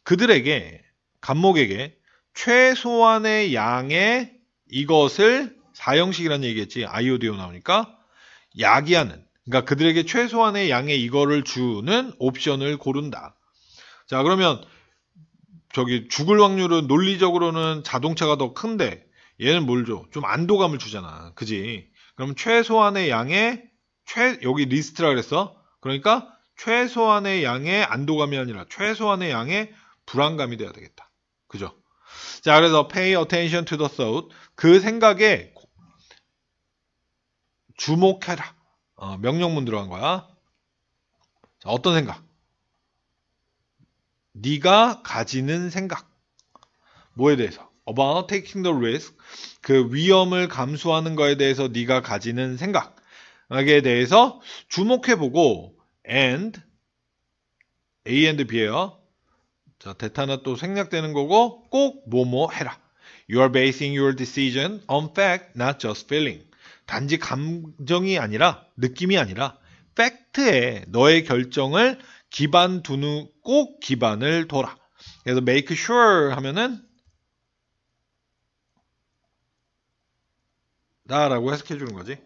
그들에게 감목에게 최소한의 양의 이것을 사형식이라는 얘기했지 i o d 디오 나오니까 야기하는. 그러니까 그들에게 최소한의 양의 이거를 주는 옵션을 고른다. 자, 그러면 저기 죽을 확률은 논리적으로는 자동차가 더 큰데 얘는 뭘 줘? 좀 안도감을 주잖아. 그지? 그럼 최소한의 양의 최 여기 리스트라 그랬어. 그러니까 최소한의 양의 안도감이 아니라 최소한의 양의 불안감이 돼야 되겠다. 그죠? 자, 그래서 pay attention to the thought. 그 생각에 주목해라. 어, 명령문 들어간 거야. 자, 어떤 생각? 네가 가지는 생각 뭐에 대해서 about taking the risk 그 위험을 감수하는 거에 대해서 네가 가지는 생각에 대해서 주목해 보고 and A and B예요. 자, 대타나 또 생략되는 거고 꼭 뭐뭐 해라. You are basing your decision on fact, not just feeling. 단지 감정이 아니라 느낌이 아니라 팩트에 너의 결정을 기반 두는 꼭 기반을 둬라. 그래서 make sure 하면은 나라고 해석해 주는 거지.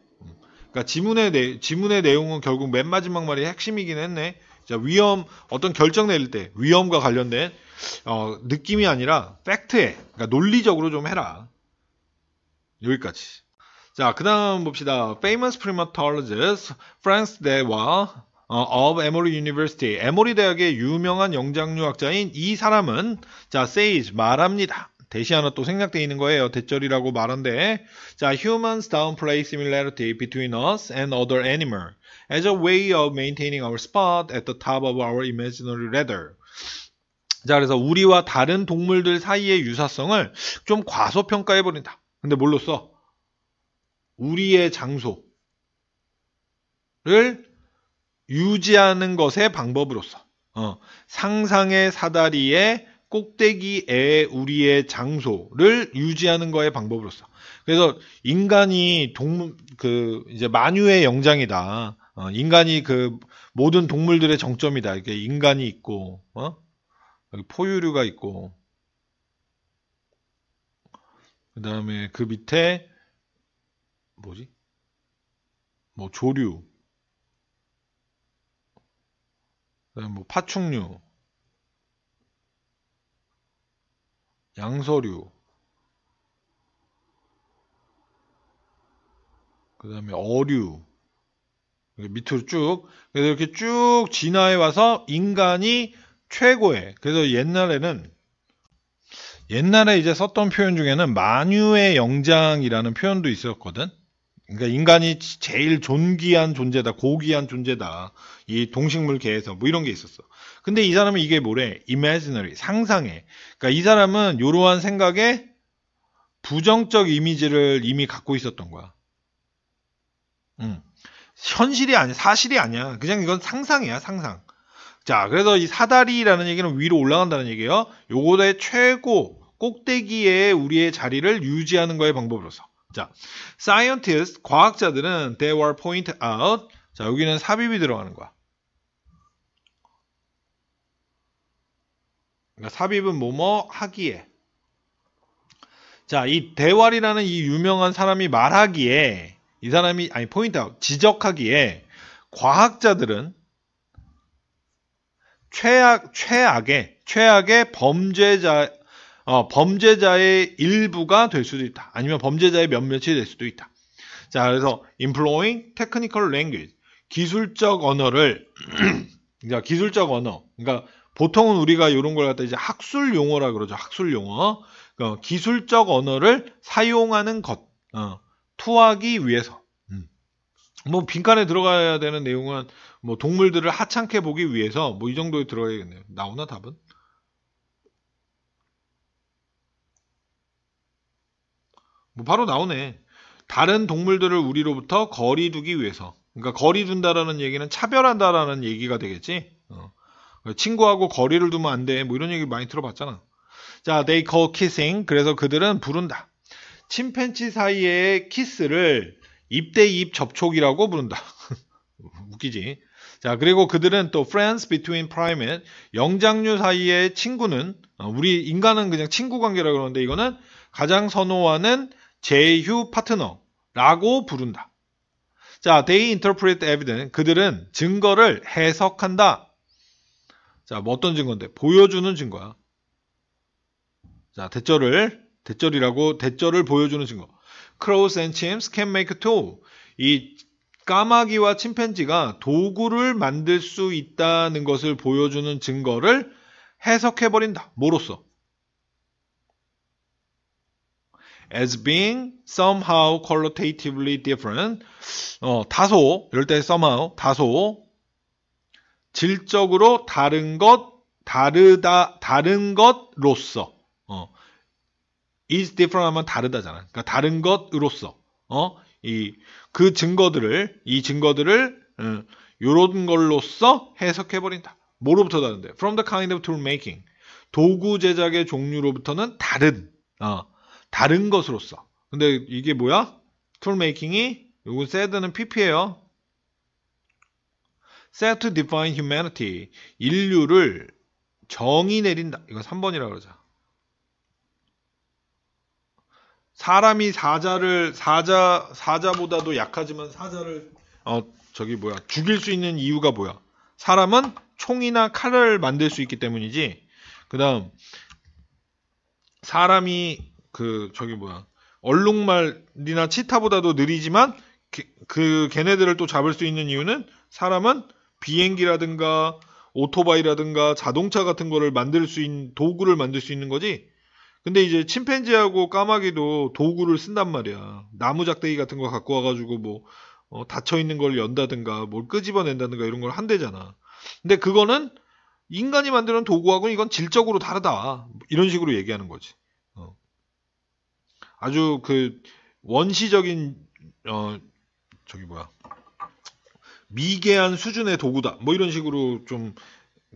그러니까 지문의 내, 지문의 내용은 결국 맨 마지막 말이 핵심이긴 했네. 자, 위험 어떤 결정 내릴 때 위험과 관련된 어, 느낌이 아니라 팩트에 그러니까 논리적으로 좀 해라. 여기까지. 자, 그다음 봅시다. Famous primatologists, France 대와 어, of Emory University, 에모리 대학의 유명한 영장류학자인 이 사람은 자, says 말합니다. 대시 하나 또 생략되어 있는 거예요. 대절이라고 말한데 자, humans downplay similarity between us and other animal as a way of maintaining our spot at the top of our imaginary ladder. 자, 그래서 우리와 다른 동물들 사이의 유사성을 좀 과소평가해 버린다. 근데 뭘로 써? 우리의 장소를 유지하는 것의 방법으로서 어, 상상의 사다리의 꼭대기에 우리의 장소를 유지하는 것의 방법으로서 그래서 인간이 동물 그 이제 만유의 영장이다 어, 인간이 그 모든 동물들의 정점이다 이게 인간이 있고 어? 포유류가 있고 그 다음에 그 밑에 뭐지 뭐 조류 뭐 파충류, 양서류, 그 다음에 어류, 밑으로 쭉, 그래서 이렇게 쭉 진화해 와서 인간이 최고의, 그래서 옛날에는 옛날에 이제 썼던 표현 중에는 만유의 영장이라는 표현도 있었거든. 그러니까 인간이 제일 존귀한 존재다, 고귀한 존재다. 이 동식물계에서 뭐 이런 게 있었어. 근데 이 사람은 이게 뭐래? imaginary, 상상해. 그러니까 이 사람은 이러한 생각에 부정적 이미지를 이미 갖고 있었던 거야. 음. 현실이 아니야, 사실이 아니야. 그냥 이건 상상이야, 상상. 자, 그래서 이 사다리라는 얘기는 위로 올라간다는 얘기예요. 요거의 최고 꼭대기에 우리의 자리를 유지하는 거의 방법으로서. 자, scientists 과학자들은 they were point out. 자, 여기는 삽입이 들어가는 거야. 그러니까 삽입은 뭐뭐 하기에. 자, 이 대활이라는 이 유명한 사람이 말하기에 이 사람이 아니 포인트 아웃 지적하기에 과학자들은 최악 최악의 최악의 범죄자 어, 범죄자의 일부가 될 수도 있다. 아니면 범죄자의 몇몇이 될 수도 있다. 자, 그래서 employing technical language 기술적 언어를 기술적 언어. 그러니까 보통은 우리가 이런 걸 갖다 이제 학술 용어라 그러죠. 학술 용어. 그러니까 기술적 언어를 사용하는 것 어, 투하기 위해서. 음. 뭐 빈칸에 들어가야 되는 내용은 뭐 동물들을 하찮게 보기 위해서 뭐 이 정도에 들어가야겠네요. 나오나 답은? 뭐 바로 나오네. 다른 동물들을 우리로부터 거리두기 위해서. 그러니까 거리둔다라는 얘기는 차별한다라는 얘기가 되겠지. 어. 친구하고 거리를 두면 안 돼. 뭐 이런 얘기 많이 들어봤잖아. 자, they call kissing. 그래서 그들은 부른다. 침팬치 사이의 키스를 입대입 접촉이라고 부른다. 웃기지. 자, 그리고 그들은 또 friends between primate, 영장류 사이의 친구는, 어, 우리 인간은 그냥 친구 관계라고 그러는데 이거는 가장 선호하는 제휴 파트너라고 부른다. 자, they interpret evidence. 그들은 증거를 해석한다. 자, 뭐 어떤 증거인데? 보여주는 증거야. 자, 대절을, 대절이라고, 대절을 보여주는 증거. Crows and chimps can make tool. 이 까마귀와 침팬지가 도구를 만들 수 있다는 것을 보여주는 증거를 해석해버린다. 뭐로써? as being somehow qualitatively different. 어, 다소, 이럴 때 somehow, 다소, 질적으로 다른 것, 다르다, 다른 것로서, 어, is different 하면 다르다잖아. 그러니까 다른 것으로서, 어, 이, 그 증거들을, 이 증거들을, 음, 요런 걸로써 해석해버린다. 뭐로부터 다른데? From the kind of tool making. 도구 제작의 종류로부터는 다른, 어, 다른 것으로서. 근데 이게 뭐야? 툴 메이킹이 요건 said는 pp예요. said to define humanity. 인류를 정의 내린다. 이건 3번이라고 그러자. 사람이 사자를 사자 사자보다도 약하지만 사자를 어 저기 뭐야 죽일 수 있는 이유가 뭐야? 사람은 총이나 칼을 만들 수 있기 때문이지. 그다음 사람이 그 저기 뭐야 얼룩말이나 치타보다도 느리지만 게, 그 걔네들을 또 잡을 수 있는 이유는 사람은 비행기라든가 오토바이라든가 자동차 같은 거를 만들 수 있는 도구를 만들 수 있는 거지. 근데 이제 침팬지하고 까마귀도 도구를 쓴단 말이야. 나무 작대기 같은 거 갖고 와가지고 뭐 어, 닫혀 있는 걸 연다든가 뭘 끄집어낸다든가 이런 걸 한대잖아. 근데 그거는 인간이 만드는 도구하고는 이건 질적으로 다르다. 이런 식으로 얘기하는 거지. 아주 그 원시적인 어 저기 뭐야 미개한 수준의 도구다 뭐 이런 식으로 좀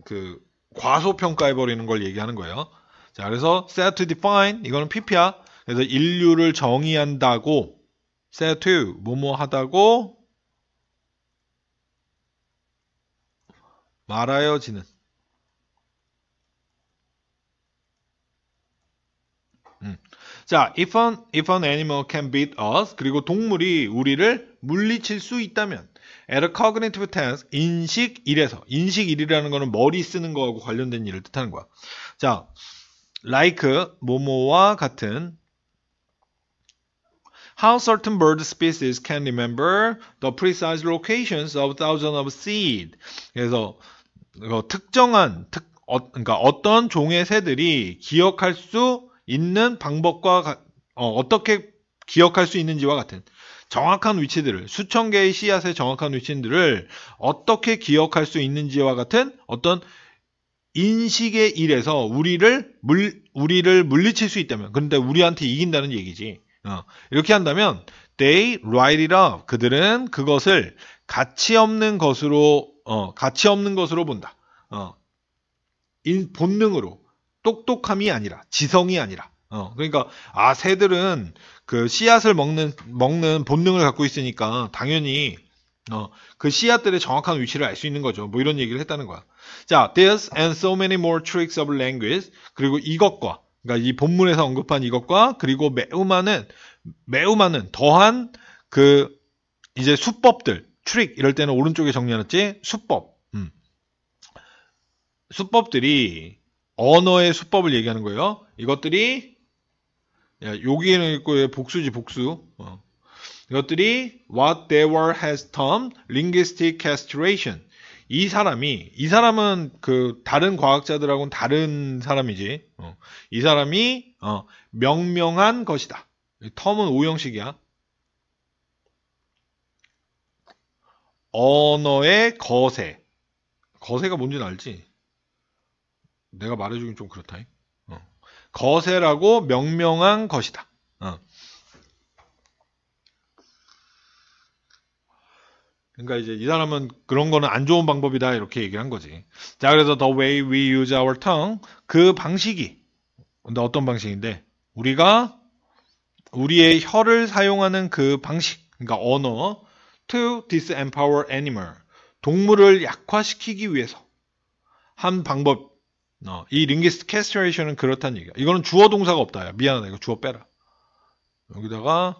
그 과소평가해 버리는 걸 얘기하는 거예요. 자 그래서 set to define 이거는 PP야. 그래서 인류를 정의한다고 set to 뭐뭐하다고 말하여지는 자, if an, if an animal can beat us, 그리고 동물이 우리를 물리칠 수 있다면, at a cognitive tense, 인식 1에서, 인식 1이라는 거는 머리 쓰는 거하고 관련된 일을 뜻하는 거야. 자, like, 모모와 같은, How certain bird species can remember the precise locations of thousands of seed. 그래서 특정한 특, 어, 그러니까 어떤 종의 새들이 기억할 수 있는 방법과 어, 어떻게 기억할 수 있는지와 같은 정확한 위치들을 수천 개의 씨앗의 정확한 위치들을 어떻게 기억할 수 있는지와 같은 어떤 인식의 일에서 우리를 물 우리를 물리칠 수 있다면 그런데 우리한테 이긴다는 얘기지. 어, 이렇게 한다면 they write it up 그들은 그것을 가치 없는 것으로 어, 가치 없는 것으로 본다. 어, 인, 본능으로 똑똑함이 아니라 지성이 아니라 어, 그러니까 아 새들은 그 씨앗을 먹는 먹는 본능을 갖고 있으니까 당연히 어, 그 씨앗들의 정확한 위치를 알 수 있는 거죠. 뭐 이런 얘기를 했다는 거야. 자, this and so many more tricks of language 그리고 이것과 그러니까 이 본문에서 언급한 이것과 그리고 매우 많은 매우 많은 더한 그 이제 수법들 트릭 이럴 때는 오른쪽에 정리해놨지 수법 음. 수법들이 언어의 수법을 얘기하는 거예요. 이것들이 여기에는 있고 예, 복수지 복수. 어. 이것들이 what they were has termed linguistic castration. 이 사람이 이 사람은 그 다른 과학자들하고는 다른 사람이지. 어. 이 사람이 어, 명명한 것이다. 텀은 오형식이야. 언어의 거세. 거세가 뭔지 알지? 내가 말해주긴 좀 그렇다잉. 어. 거세라고 명명한 것이다. 어. 그러니까 이제 이 사람은 그런 거는 안 좋은 방법이다 이렇게 얘기한 거지. 자 그래서 the way we use our tongue 그 방식이 근데 어떤 방식인데 우리가 우리의 혀를 사용하는 그 방식 그러니까 언어 to disempower animal 동물을 약화시키기 위해서 한 방법 어, 이 링기스트 캐스트레이션은 그렇다는 얘기야. 이거는 주어 동사가 없다. 야. 미안하다. 이거 주어 빼라. 여기다가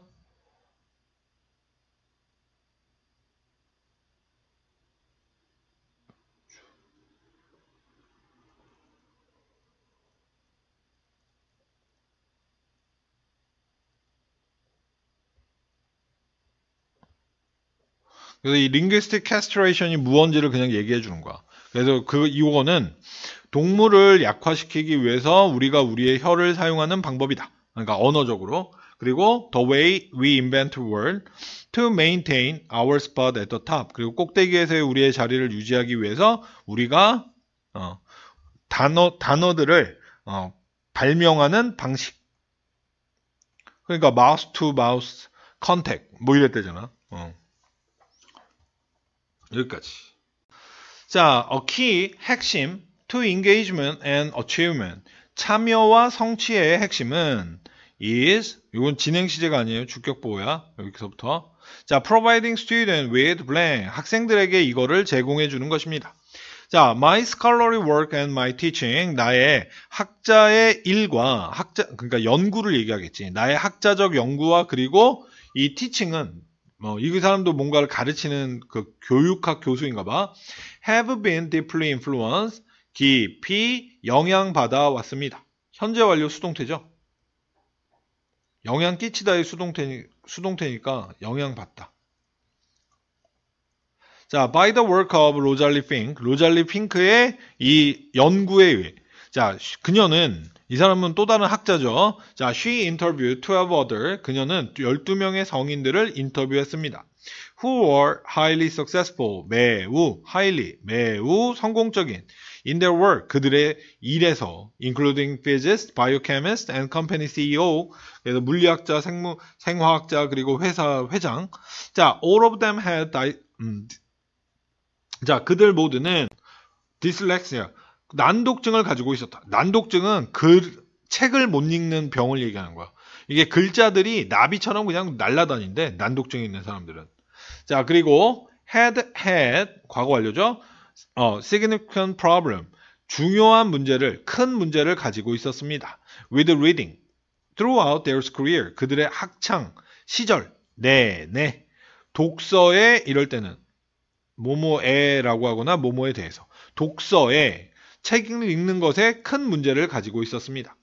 그래서 이 링기스틱 캐스트레이션이 무언지를 그냥 얘기해 주는 거야. 그래서 그 이거는 동물을 약화시키기 위해서 우리가 우리의 혀를 사용하는 방법이다. 그러니까 언어적으로. 그리고 the way we invent world to maintain our spot at the top. 그리고 꼭대기에서의 우리의 자리를 유지하기 위해서 우리가 어, 단어 단어들을 어, 발명하는 방식. 그러니까 마우스 투 마우스 컨택 뭐 이랬대잖아. 어. 여기까지. 자, 어 키 핵심 to engagement and achievement. 참여와 성취의 핵심은 is 이건 진행 시제가 아니에요. 주격보호야. 여기서부터. 자, providing student with blank 학생들에게 이거를 제공해 주는 것입니다. 자, my scholarly work and my teaching 나의 학자의 일과 학자 그러니까 연구를 얘기하겠지. 나의 학자적 연구와 그리고 이 teaching은 뭐, 이 사람도 뭔가를 가르치는 그 교육학 교수인가 봐. have been deeply influenced 깊이 영향받아 왔습니다. 현재 완료 수동태죠. 영향 끼치다의 수동태, 수동태니까 영향받다. 자, by the work of 로잘리 핑크, 로잘리 핑크의 이 연구에 의해. 자, 그녀는 이 사람은 또 다른 학자죠. 자, she interviewed 12 other. 그녀는 12명의 성인들을 인터뷰했습니다. who were highly successful. 매우 highly 매우 성공적인 In their work, 그들의 일에서, including p h y s i c i s t b i o c h e m i s t and company CEO, 그래서 물리학자, 생무, 생화학자, 그리고 회사 회장. 자, all of them had, di, 음, 자, 그들 모두는 dyslexia, 난독증을 가지고 있었다. 난독증은 그 책을 못 읽는 병을 얘기하는 거야. 이게 글자들이 나비처럼 그냥 날라다닌데 난독증이 있는 사람들은. 자, 그리고 had had 과거 완료죠. 어, significant problem. 중요한 문제를, 큰 문제를 가지고 있었습니다. with reading. throughout their career. 그들의 학창, 시절, 네, 네. 독서에 이럴 때는 모모에라고 하거나 모모에 대해서. 독서에 책을 읽는 것에 큰 문제를 가지고 있었습니다.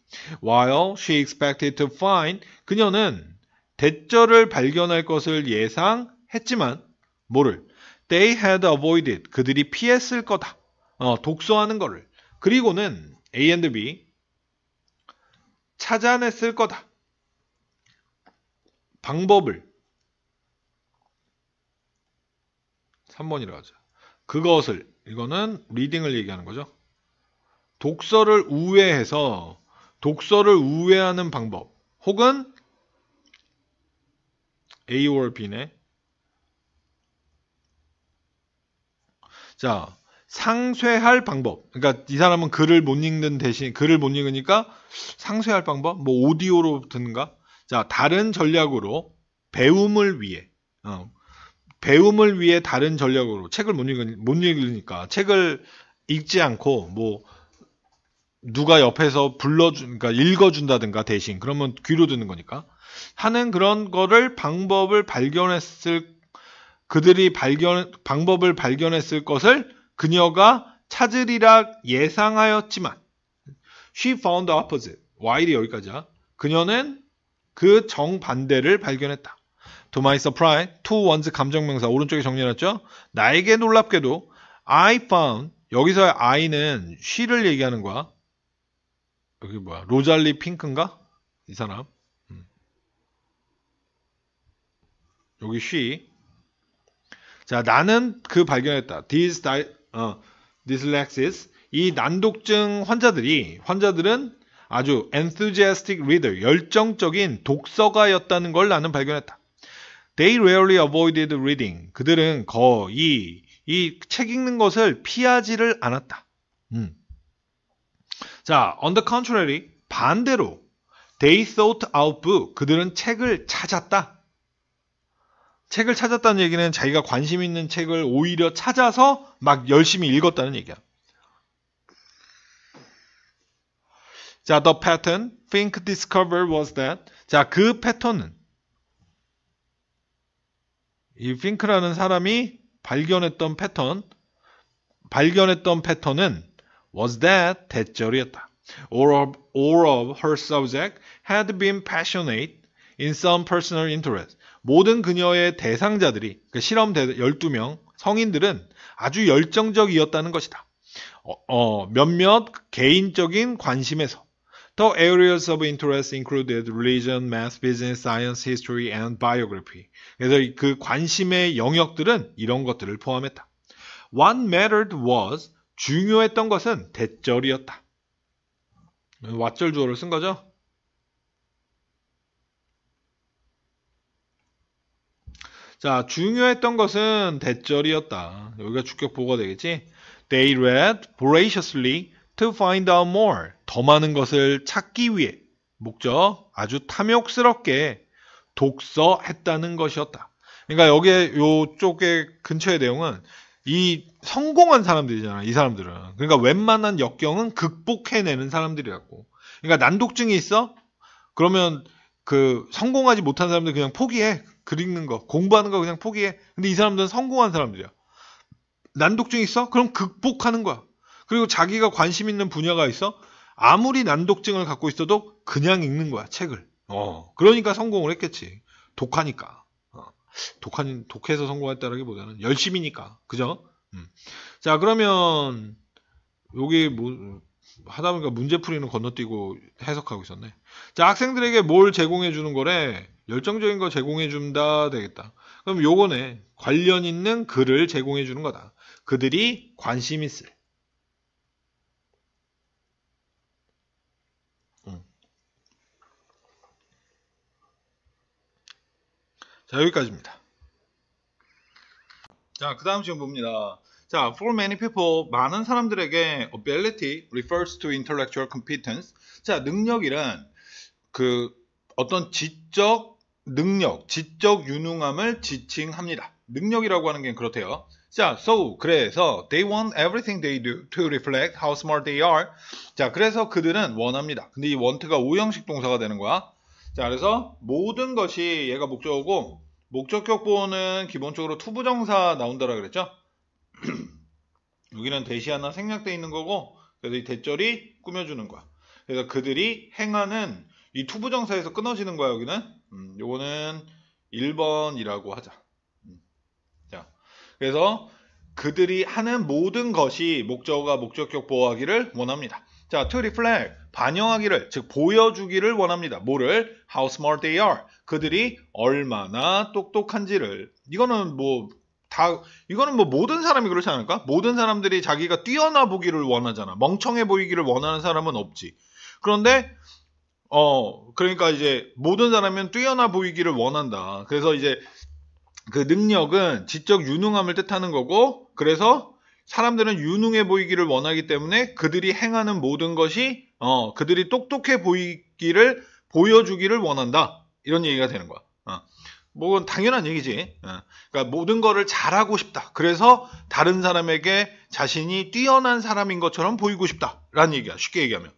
While she expected to find 그녀는 대절을 발견할 것을 예상했지만 뭐를 They had avoided. 그들이 피했을 거다. 어, 독서하는 거를. 그리고는 A and B 찾아냈을 거다. 방법을 3번이라고 하죠. 그것을 이거는 리딩을 얘기하는 거죠. 독서를 우회해서 독서를 우회하는 방법 혹은 A or B네 자, 상쇄할 방법. 그러니까 이 사람은 글을 못 읽는 대신 글을 못 읽으니까 상쇄할 방법? 뭐 오디오로 듣는가? 자, 다른 전략으로 배움을 위해 어, 배움을 위해 다른 전략으로 책을 못, 읽으니, 못 읽으니까 책을 읽지 않고 뭐 누가 옆에서 불러준 그러니까 읽어준다든가 대신 그러면 귀로 듣는 거니까 하는 그런 거를 방법을 발견했을 그들이 발견, 방법을 발견했을 것을 그녀가 찾으리라 예상하였지만, she found the opposite. while이 여기까지야. 그녀는 그 정반대를 발견했다. To my surprise, to one's 감정명사 오른쪽에 정리해놨죠? 나에게 놀랍게도 I found 여기서의 I는 she를 얘기하는 거야. 여기 뭐야? 로잘리 핑크인가? 이 사람. 음. 여기 she 자, 나는 그 발견했다. t h i s e di, 어, d y s l e x i s 이 난독증 환자들이 환자들은 아주 enthusiastic reader 열정적인 독서가였다는 걸 나는 발견했다. They rarely avoided reading. 그들은 거의 이 책 읽는 것을 피하지를 않았다. 음. 자, on the contrary 반대로 they sought out book. 그들은 책을 찾았다. 책을 찾았다는 얘기는 자기가 관심 있는 책을 오히려 찾아서 막 열심히 읽었다는 얘기야. 자, the pattern think discover was that. 자, 그 패턴은 이 핑크라는 사람이 발견했던 패턴, 발견했던 패턴은 was that 대절이었다. All of, a l of her subject had been passionate in some personal interest. 모든 그녀의 대상자들이 그 실험 12명 성인들은 아주 열정적이었다는 것이다. 어, 어, 몇몇 개인적인 관심에서 The areas of interest included religion, math, business, science, history, and biography. 그래서 그 관심의 영역들은 이런 것들을 포함했다. What mattered was 중요했던 것은 대절이었다. 왓절 주어를 쓴 거죠. 자, 중요했던 것은 대절이었다. 여기가 주격보가 되겠지? They read voraciously to find out more. 더 많은 것을 찾기 위해. 목적, 아주 탐욕스럽게 독서했다는 것이었다. 그러니까 여기에 요쪽에 근처의 내용은 이 성공한 사람들이잖아. 이 사람들은. 그러니까 웬만한 역경은 극복해내는 사람들이었고 그러니까 난독증이 있어? 그러면 그 성공하지 못한 사람들 그냥 포기해. 글 읽는 거, 공부하는 거 그냥 포기해. 근데 이 사람들은 성공한 사람들이야. 난독증 있어? 그럼 극복하는 거야. 그리고 자기가 관심 있는 분야가 있어? 아무리 난독증을 갖고 있어도 그냥 읽는 거야, 책을. 어. 그러니까 성공을 했겠지. 독하니까. 어. 독한, 독해서 성공했다라기보다는 열심이니까. 그죠? 음. 자, 그러면, 여기 뭐, 하다 보니까 문제풀이는 건너뛰고 해석하고 있었네. 자, 학생들에게 뭘 제공해 주는 거래? 열정적인 거 제공해준다 되겠다. 그럼 요거네. 관련 있는 글을 제공해주는 거다. 그들이 관심 있을. 자, 여기까지입니다. 자, 그 다음 질문 봅니다. 자, for many people, 많은 사람들에게 ability refers to intellectual competence. 자, 능력이란 그 어떤 지적 능력, 지적 유능함을 지칭합니다. 능력이라고 하는 게 그렇대요. 자, so 그래서 they want everything they do to reflect how smart they are. 자, 그래서 그들은 원합니다. 근데 이 want가 오형식 동사가 되는 거야. 자, 그래서 모든 것이 얘가 목적어고 목적격 보호는 기본적으로 투부정사 나온다라 그랬죠? 여기는 대시 하나 생략돼 있는 거고 그래서 이 대절이 꾸며주는 거야. 그래서 그들이 행하는 이 투부정사에서 끊어지는 거야 여기는. 음, 요거는 1번이라고 하자. 음, 자, 그래서 그들이 하는 모든 것이 목적과 목적격 보호하기를 원합니다. 자, to reflect 반영하기를 즉 보여주기를 원합니다. 뭐를 how smart they are 그들이 얼마나 똑똑한지를 이거는 뭐 다 이거는 뭐 모든 사람이 그렇지 않을까? 모든 사람들이 자기가 뛰어나 보기를 원하잖아. 멍청해 보이기를 원하는 사람은 없지. 그런데 어, 그러니까 이제 모든 사람은 뛰어나 보이기를 원한다. 그래서 이제 그 능력은 지적 유능함을 뜻하는 거고, 그래서 사람들은 유능해 보이기를 원하기 때문에 그들이 행하는 모든 것이, 어, 그들이 똑똑해 보이기를, 보여주기를 원한다. 이런 얘기가 되는 거야. 어. 뭐, 당연한 얘기지. 어. 그러니까 모든 거를 잘하고 싶다. 그래서 다른 사람에게 자신이 뛰어난 사람인 것처럼 보이고 싶다. 라는 얘기야. 쉽게 얘기하면.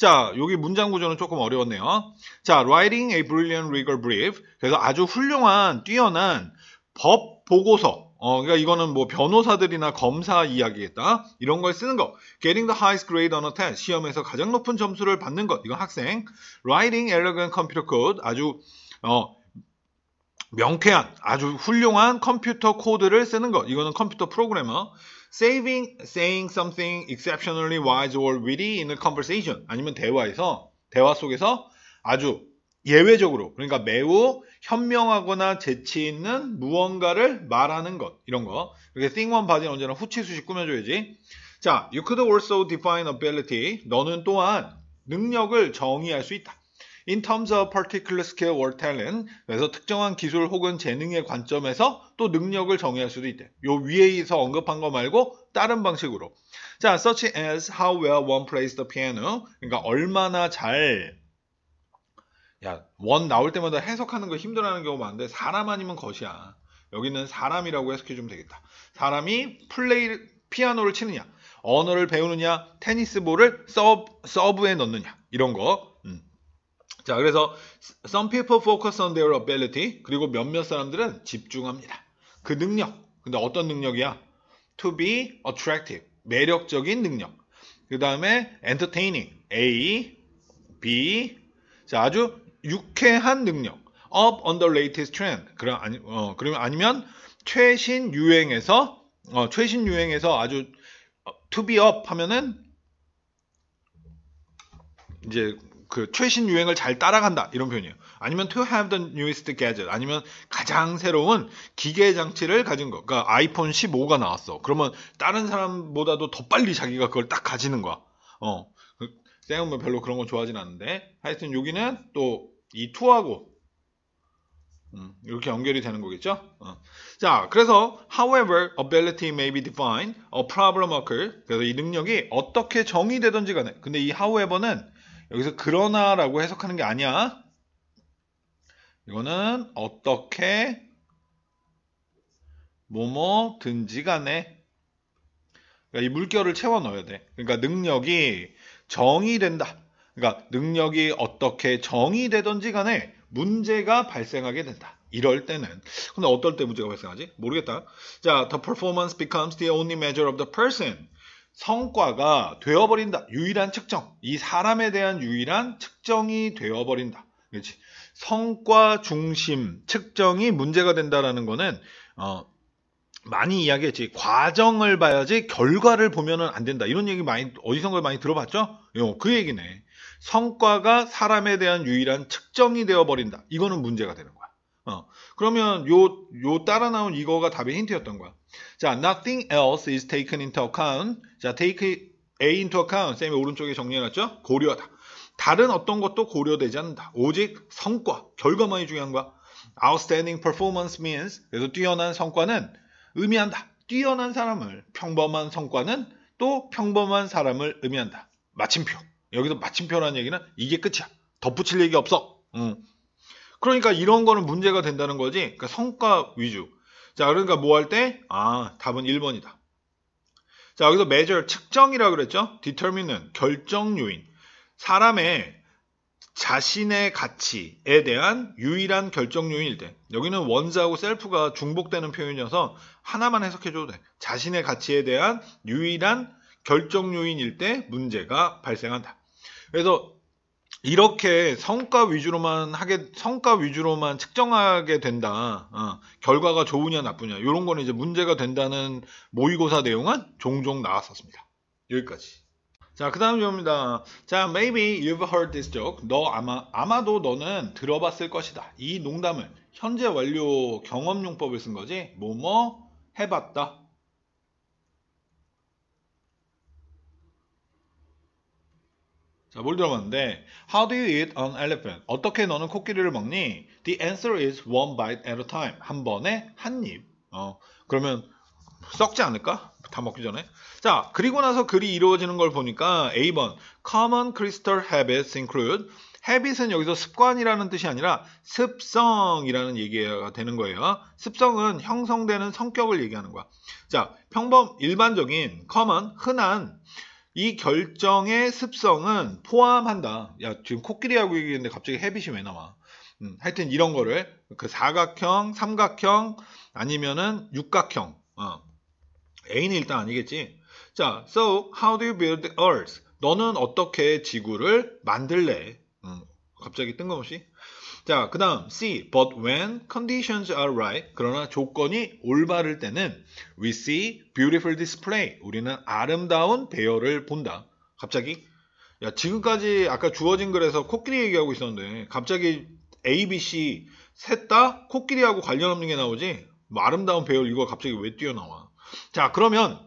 자, 여기 문장 구조는 조금 어려웠네요. 자, writing a brilliant legal brief. 그래서 아주 훌륭한, 뛰어난 법 보고서. 어, 그러니까 이거는 뭐 변호사들이나 검사 이야기겠다. 이런 걸 쓰는 거. Getting the highest grade on a test. 시험에서 가장 높은 점수를 받는 것. 이건 학생. Writing elegant computer code. 아주, 어, 명쾌한, 아주 훌륭한 컴퓨터 코드를 쓰는 것. 이거는 컴퓨터 프로그래머. saving, saying something exceptionally wise or witty in a conversation 아니면 대화에서 대화 속에서 아주 예외적으로 그러니까 매우 현명하거나 재치 있는 무언가를 말하는 것 이런 거 이렇게 think one b o d y 는 언제나 후치수식 꾸며줘야지 자 you could also define ability 너는 또한 능력을 정의할 수 있다 in terms of particular skill or talent. 그래서 특정한 기술 혹은 재능의 관점에서 또 능력을 정의할 수도 있대. 요 위에서 언급한 거 말고 다른 방식으로. 자, such as how well one plays the piano. 그러니까 얼마나 잘 야, 원 나올 때마다 해석하는 거 힘들어하는 경우 가 많은데 사람 아니면 것이야. 여기는 사람이라고 해석해 주면 되겠다. 사람이 플레이 피아노를 치느냐, 언어를 배우느냐, 테니스 볼을 서브, 서브에 넣느냐 이런 거. 음. 자, 그래서 some people focus on their ability 그리고 몇몇 사람들은 집중합니다. 그 능력. 근데 어떤 능력이야? to be attractive. 매력적인 능력. 그다음에 entertaining. A, B. 자, 아주 유쾌한 능력. up on the latest trend. 그럼 아니 어, 그러면 아니면 최신 유행에서 어, 최신 유행에서 아주 to be up 하면은 이제 그 최신 유행을 잘 따라간다 이런 표현이에요. 아니면 to have the newest gadget 아니면 가장 새로운 기계 장치를 가진 거. 그러니까 아이폰 15가 나왔어. 그러면 다른 사람보다도 더 빨리 자기가 그걸 딱 가지는 거야. 어. 쌤은 그 별로 그런 건 좋아하진 않는데 하여튼 여기는 또 이 투하고 음, 이렇게 연결이 되는 거겠죠? 어. 자, 그래서 however ability may be defined a problem occur 그래서 이 능력이 어떻게 정의되든지 간에 근데 이 however는 여기서 그러나라고 해석하는 게 아니야. 이거는 어떻게 뭐뭐든지 간에 그러니까 이 물결을 채워 넣어야 돼. 그러니까 능력이 정이 된다. 그러니까 능력이 어떻게 정이 되든지 간에 문제가 발생하게 된다. 이럴 때는 근데 어떨 때 문제가 발생하지? 모르겠다. 자, the performance becomes the only measure of the person. 성과가 되어버린다. 유일한 측정. 이 사람에 대한 유일한 측정이 되어버린다. 그렇지? 성과 중심 측정이 문제가 된다라는 거는 어, 많이 이야기했지 과정을 봐야지 결과를 보면은 안 된다 이런 얘기 많이 어디선가 많이 들어봤죠? 요, 그 얘기네. 성과가 사람에 대한 유일한 측정이 되어 버린다. 이거는 문제가 되는 거야. 어, 그러면 요요 따라 나온 이거가 답의 힌트였던 거야. 자, nothing else is taken into account. 자, take A into account. 쌤이 오른쪽에 정리해놨죠? 고려하다. 다른 어떤 것도 고려되지 않는다. 오직 성과, 결과만이 중요한 거야. Outstanding performance means 그래서 뛰어난 성과는 의미한다. 뛰어난 사람을 평범한 성과는 또 평범한 사람을 의미한다. 마침표. 여기서 마침표라는 얘기는 이게 끝이야. 덧붙일 얘기 없어. 음. 그러니까 이런 거는 문제가 된다는 거지. 그러니까 성과 위주. 자, 그러니까 뭐 할 때? 아, 답은 1번이다. 자, 여기서 measure, 측정이라고 그랬죠? d e t e r m i n e n 결정 요인. 사람의 자신의 가치에 대한 유일한 결정 요인일 때. 여기는 원자하고 셀프가 중복되는 표현이어서 하나만 해석해줘도 돼. 자신의 가치에 대한 유일한 결정 요인일 때 문제가 발생한다. 그래서 이렇게 성과 위주로만 하게 성과 위주로만 측정하게 된다. 어, 결과가 좋으냐 나쁘냐 이런 거는 이제 문제가 된다는 모의고사 내용은 종종 나왔었습니다. 여기까지. 자, 그 다음 이겁니다. 자, maybe you've heard this joke. 너 아마, 아마도 너는 들어봤을 것이다. 이농담은 현재 완료 경험용법을 쓴 거지, 뭐 뭐 해봤다. 자, 뭘 들어봤는데 How do you eat an elephant? 어떻게 너는 코끼리를 먹니? The answer is one bite at a time. 한 번에 한 입. 어, 그러면 썩지 않을까? 다 먹기 전에. 자, 그리고 나서 글이 이루어지는 걸 보니까 A번 Common crystal habits include habit은 여기서 습관이라는 뜻이 아니라 습성이라는 얘기가 되는 거예요. 습성은 형성되는 성격을 얘기하는 거야. 자, 평범 일반적인 common 흔한 이 결정의 습성은 포함한다. 야, 지금 코끼리하고 얘기했는데 갑자기 햇빛이 왜 나와? 음, 하여튼 이런 거를 그 사각형, 삼각형 아니면은 육각형. 어. A는 일단 아니겠지. 자, so how do you build the Earth? 너는 어떻게 지구를 만들래? 음, 갑자기 뜬금없이 자, 그 다음 C. But when conditions are right, 그러나 조건이 올바를 때는 we see beautiful display, 우리는 아름다운 배열을 본다. 갑자기 야 지금까지 아까 주어진 글에서 코끼리 얘기하고 있었는데 갑자기 A, B, C 셋 다 코끼리하고 관련 없는 게 나오지 뭐 아름다운 배열 이거 갑자기 왜 뛰어나와? 자 그러면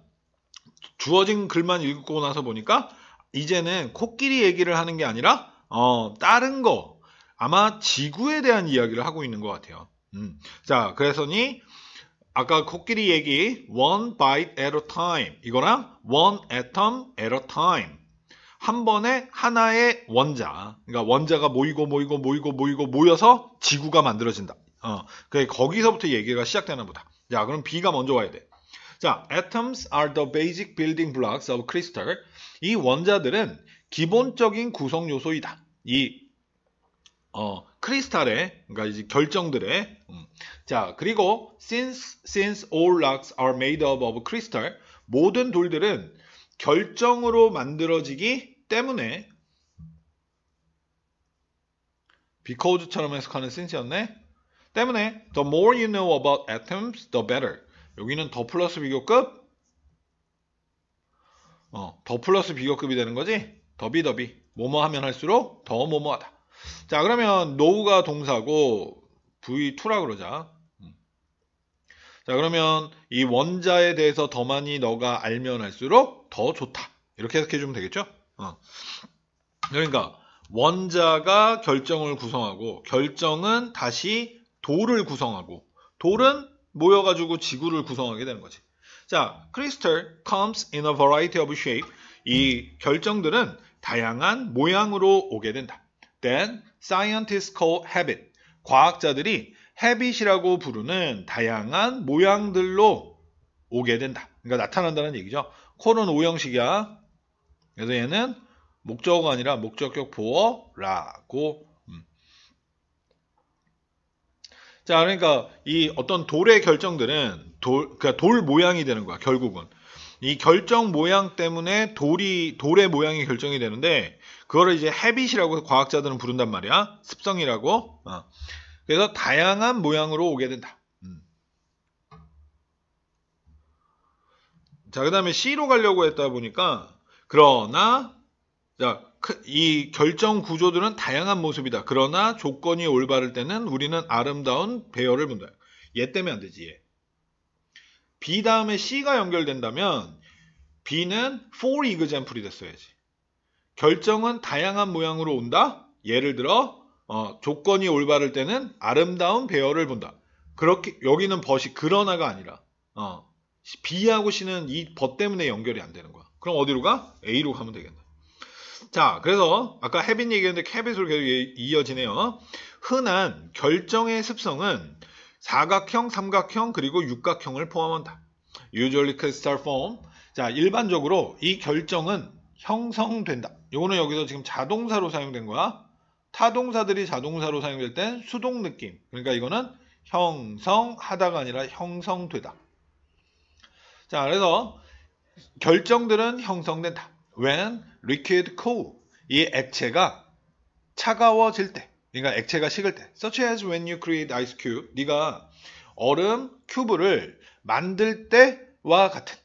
주어진 글만 읽고 나서 보니까 이제는 코끼리 얘기를 하는 게 아니라 어 다른 거 아마 지구에 대한 이야기를 하고 있는 것 같아요. 음. 자, 그래서니 아까 코끼리 얘기 one bite at a time 이거랑 one atom at a time 한 번에 하나의 원자 그러니까 원자가 모이고 모이고 모이고 모이고 모여서 지구가 만들어진다. 어, 그래 거기서부터 얘기가 시작되는 보다. 자, 그럼 B가 먼저 와야 돼. 자, atoms are the basic building blocks of crystal. 이 원자들은 기본적인 구성 요소이다. 이 어, 크리스탈의 그러니까 이제 결정들의 음. 자 그리고 since since all rocks are made up of crystal 모든 돌들은 결정으로 만들어지기 때문에 because처럼 해석하는 since였네 때문에 the more you know about atoms the better 여기는 더 플러스 비교급 어, 더 플러스 비교급이 되는 거지 더비 더비 뭐뭐 하면 할수록 더 뭐뭐하다 자, 그러면 노우가 동사고 V2라 그러자. 음. 자, 그러면 이 원자에 대해서 더 많이 너가 알면 할수록 더 좋다. 이렇게 해석해 주면 되겠죠? 어. 그러니까 원자가 결정을 구성하고 결정은 다시 돌을 구성하고 돌은 모여가지고 지구를 구성하게 되는 거지. 자, crystal comes in a variety of shape. 이 결정들은 다양한 모양으로 오게 된다. that scientists call habit. 과학자들이 habit이라고 부르는 다양한 모양들로 오게 된다. 그러니까 나타난다는 얘기죠. 코은 오형식이야. 그래서 얘는 목적어가 아니라 목적격 보어라고. 음. 자, 그러니까 이 어떤 돌의 결정들은 돌, 그러니까 돌 모양이 되는 거야. 결국은 이 결정 모양 때문에 돌이 돌의 모양이 결정이 되는데 그거를 이제 헤빗이라고 과학자들은 부른단 말이야. 습성이라고. 어. 그래서 다양한 모양으로 오게 된다. 음. 자, 그 다음에 C로 가려고 했다 보니까, 그러나, 자, 이 결정 구조들은 다양한 모습이다. 그러나 조건이 올바를 때는 우리는 아름다운 배열을 본다. 얘 때문에 안 되지. 얘. B 다음에 C가 연결된다면 B는 for example이 됐어야지. 결정은 다양한 모양으로 온다. 예를 들어 어, 조건이 올바를 때는 아름다운 배열을 본다. 그렇게 여기는 벗이 그러나가 아니라 어, B하고 C는 이 벗 때문에 연결이 안 되는 거야. 그럼 어디로 가? A로 가면 되겠네. 자, 그래서 아까 헤빈 얘기했는데 캐빗으로 계속 이어지네요. 흔한 결정의 습성은 사각형, 삼각형, 그리고 육각형을 포함한다. Usually crystal form. 자, 일반적으로 이 결정은 형성된다. 요거는 여기서 지금 자동사로 사용된 거야. 타동사들이 자동사로 사용될 땐 수동 느낌. 그러니까 이거는 형성하다가 아니라 형성되다. 자, 그래서 결정들은 형성된다. When liquid cool. 이 액체가 차가워질 때. 그러니까 액체가 식을 때. Such as when you create ice cube. 네가 얼음 큐브를 만들 때와 같은.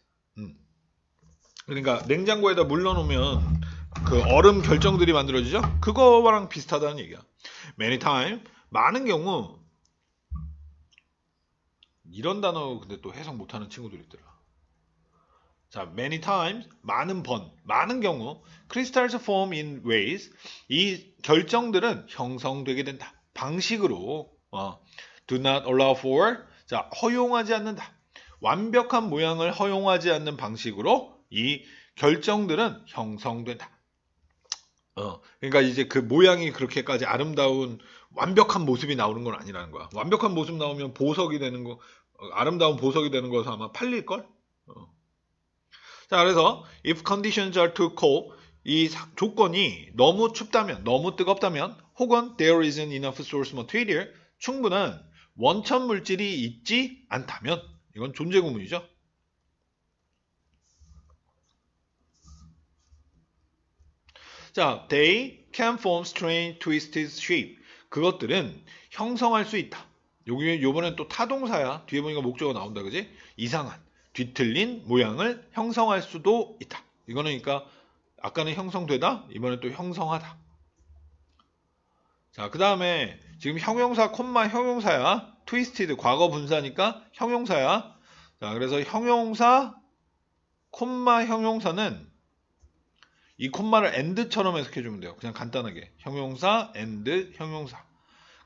그러니까 냉장고에다 물러놓으면그 얼음 결정들이 만들어지죠. 그거랑 비슷하다는 얘기야. Many time 많은 경우 이런 단어 근데 또 해석 못하는 친구들이 있더라. 자, many times 많은 번, 많은 경우 crystals form in ways 이 결정들은 형성되게 된다. 방식으로 어, do not allow for 자 허용하지 않는다. 완벽한 모양을 허용하지 않는 방식으로 이 결정들은 형성된다. 어, 그러니까 이제 그 모양이 그렇게까지 아름다운 완벽한 모습이 나오는 건 아니라는 거야. 완벽한 모습 나오면 보석이 되는 거, 어, 아름다운 보석이 되는 거서 아마 팔릴 걸. 어. 자, 그래서 if conditions are too cold, 이 조건이 너무 춥다면, 너무 뜨겁다면, 혹은 there i s n enough source material, 충분한 원천 물질이 있지 않다면, 이건 존재 구문이죠. 자, they can form strange twisted shape. 그것들은 형성할 수 있다. 여기 요번엔 또 타동사야. 뒤에 보니까 목적어 나온다. 그지? 이상한 뒤틀린 모양을 형성할 수도 있다. 이거는 그러니까 아까는 형성되다. 이번엔 또 형성하다. 자, 그다음에 지금 형용사 콤마 형용사야. 트위스티드 과거 분사니까 형용사야. 자, 그래서 형용사 콤마 형용사는 이 콤마를 and처럼 해석해주면 돼요. 그냥 간단하게. 형용사, and, 형용사.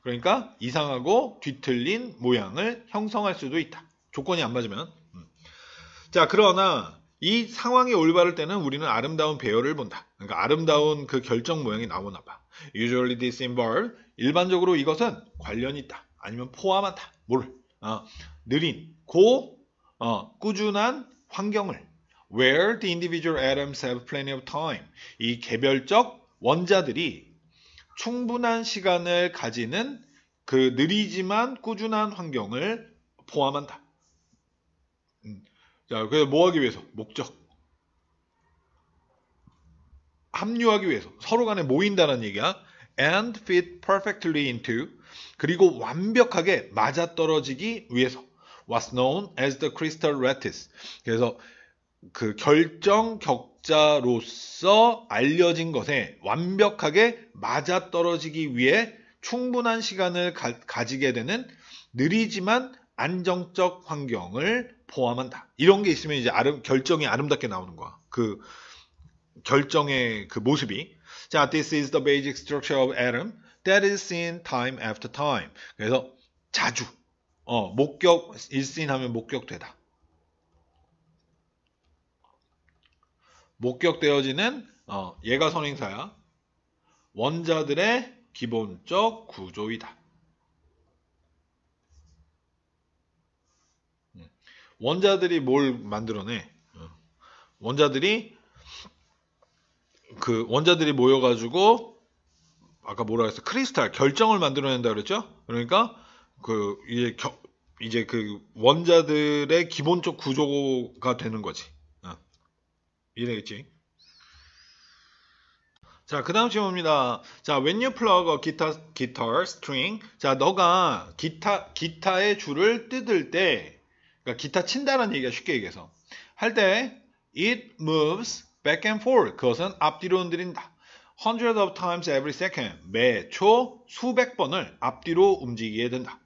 그러니까 이상하고 뒤틀린 모양을 형성할 수도 있다. 조건이 안 맞으면. 음. 자, 그러나 이 상황이 올바를 때는 우리는 아름다운 배열을 본다. 그러니까 아름다운 그 결정 모양이 나오나 봐. Usually this involve. 일반적으로 이것은 관련이 있다. 아니면 포함한다. 뭘? 어, 느린, 고, 어, 꾸준한 환경을 where the individual atoms have plenty of time. 이 개별적 원자들이 충분한 시간을 가지는 그 느리지만 꾸준한 환경을 포함한다. 자, 그래서 뭐 하기 위해서? 목적. 합류하기 위해서. 서로 간에 모인다는 얘기야. and fit perfectly into. 그리고 완벽하게 맞아떨어지기 위해서. what's known as the crystal lattice. 그래서 그 결정 격자로서 알려진 것에 완벽하게 맞아떨어지기 위해 충분한 시간을 가, 지게 되는 느리지만 안정적 환경을 포함한다. 이런 게 있으면 이제 아름, 결정이 아름답게 나오는 거야. 그 결정의 그 모습이. 자, this is the basic structure of atom that is seen time after time. 그래서 자주, 어, 목격, is seen 하면 목격되다. 목격되어지는 어, 예가 선행사야. 원자들의 기본적 구조이다. 음. 원자들이 뭘 만들어내? 어. 원자들이 그 원자들이 모여가지고 아까 뭐라 했어? 크리스탈 결정을 만들어낸다 그랬죠? 그러니까 그 이제 겨, 이제 그 원자들의 기본적 구조가 되는 거지. 이래겠지. 자, 그 다음 질문입니다. 자, when you plug a guitar, guitar string. 자, 너가 기타, 기타의 줄을 뜯을 때, 그러니까 기타 친다는 얘기가 쉽게 얘기해서. 할 때, it moves back and forth. 그것은 앞뒤로 흔들린다. hundreds of times every second. 매초 수백 번을 앞뒤로 움직이게 된다.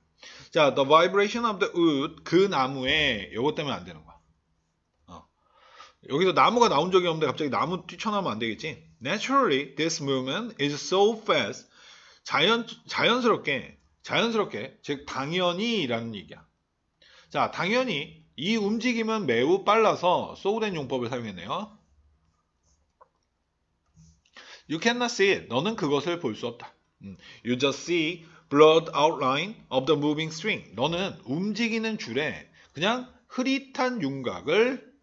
자, the vibration of the wood. 그 나무에, 요것 때문에 안 되는 거야. 여기서 나무가 나온 적이 없는데 갑자기 나무 뛰쳐나면 오안 되겠지. Naturally, this movement is so fast. 자연 자연스럽게 자연스럽게 즉 당연히라는 얘기야. 자, 당연히 이 움직임은 매우 빨라서 소우된 용법을 사용했네요. You cannot see it. 너는 그것을 볼 수 없다. 음, you just see blurred outline of the moving string. 너는 움직이는 줄에 그냥 흐릿한 윤곽을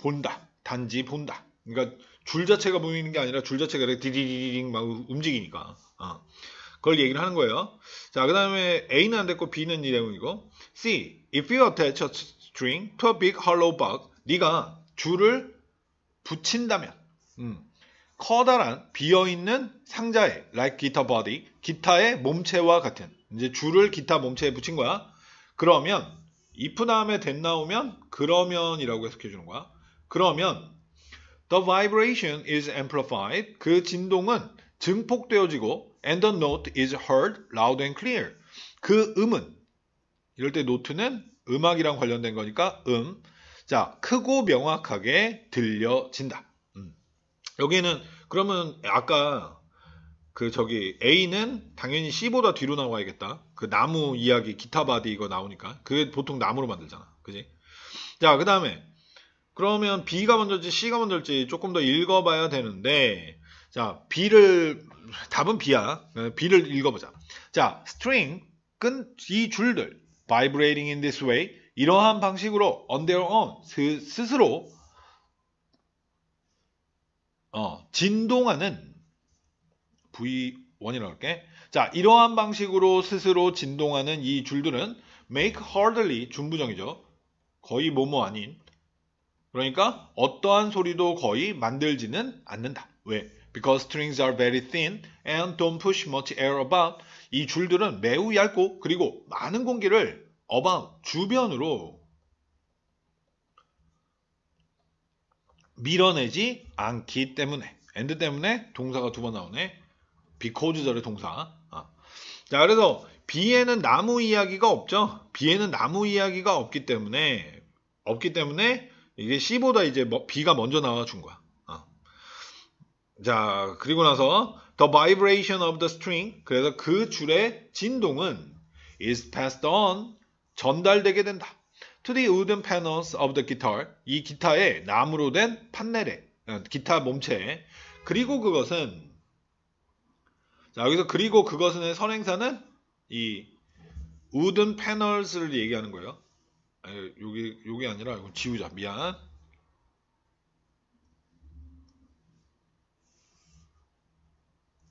본다. 단지 본다. 그러니까 줄 자체가 보이는 게 아니라 줄 자체가 이렇게 디디디딩 막 움직이니까. 어. 그걸 얘기를 하는 거예요. 자, 그 다음에 A는 안 됐고 B는 이 내용이고 C. If you attach a string to a big hollow bug 네가 줄을 붙인다면 음, 커다란 비어있는 상자에 like guitar body 기타의 몸체와 같은 이제 줄을 기타 몸체에 붙인 거야. 그러면 if 다음에 됐 나오면 그러면이라고 해석해 주는 거야. 그러면 the vibration is amplified. 그 진동은 증폭되어지고 and the note is heard loud and clear. 그 음은 이럴 때 노트는 음악이랑 관련된 거니까 음. 자, 크고 명확하게 들려진다. 음. 여기는 그러면 아까 그 저기 A는 당연히 C보다 뒤로 나와야겠다. 그 나무 이야기 기타 바디 이거 나오니까 그게 보통 나무로 만들잖아. 그지? 자, 그다음에 그러면 B가 먼저지 C가 먼저지 조금 더 읽어봐야 되는데 자 B를 답은 B야 B를 읽어보자 자 string은 이 줄들 vibrating in this way 이러한 방식으로 on their own 스, 스로 어, 진동하는 V1이라고 할게 자 이러한 방식으로 스스로 진동하는 이 줄들은 make hardly 준부정이죠 거의 뭐뭐 아닌 그러니까 어떠한 소리도 거의 만들지는 않는다. 왜? Because strings are very thin and don't push much air about. 이 줄들은 매우 얇고 그리고 많은 공기를 about 주변으로 밀어내지 않기 때문에 and 때문에 동사가 두 번 나오네. because 절의 동사. 아. 자, 그래서 비에는 나무 이야기가 없죠. 비에는 나무 이야기가 없기 때문에 없기 때문에 이게 C보다 이제 뭐 B가 먼저 나와준 거야. 어. 자, 그리고 나서 The vibration of the string. 그래서 그 줄의 진동은 is passed on. 전달되게 된다. To the wooden panels of the guitar. 이 기타의 나무로 된 판넬에, 어, 기타 몸체에. 그리고 그것은, 자, 여기서 그리고 그것은의 선행사는 이 wooden panels를 얘기하는 거예요. 아니, 요게, 요게 아니라 이건 지우자. 미안.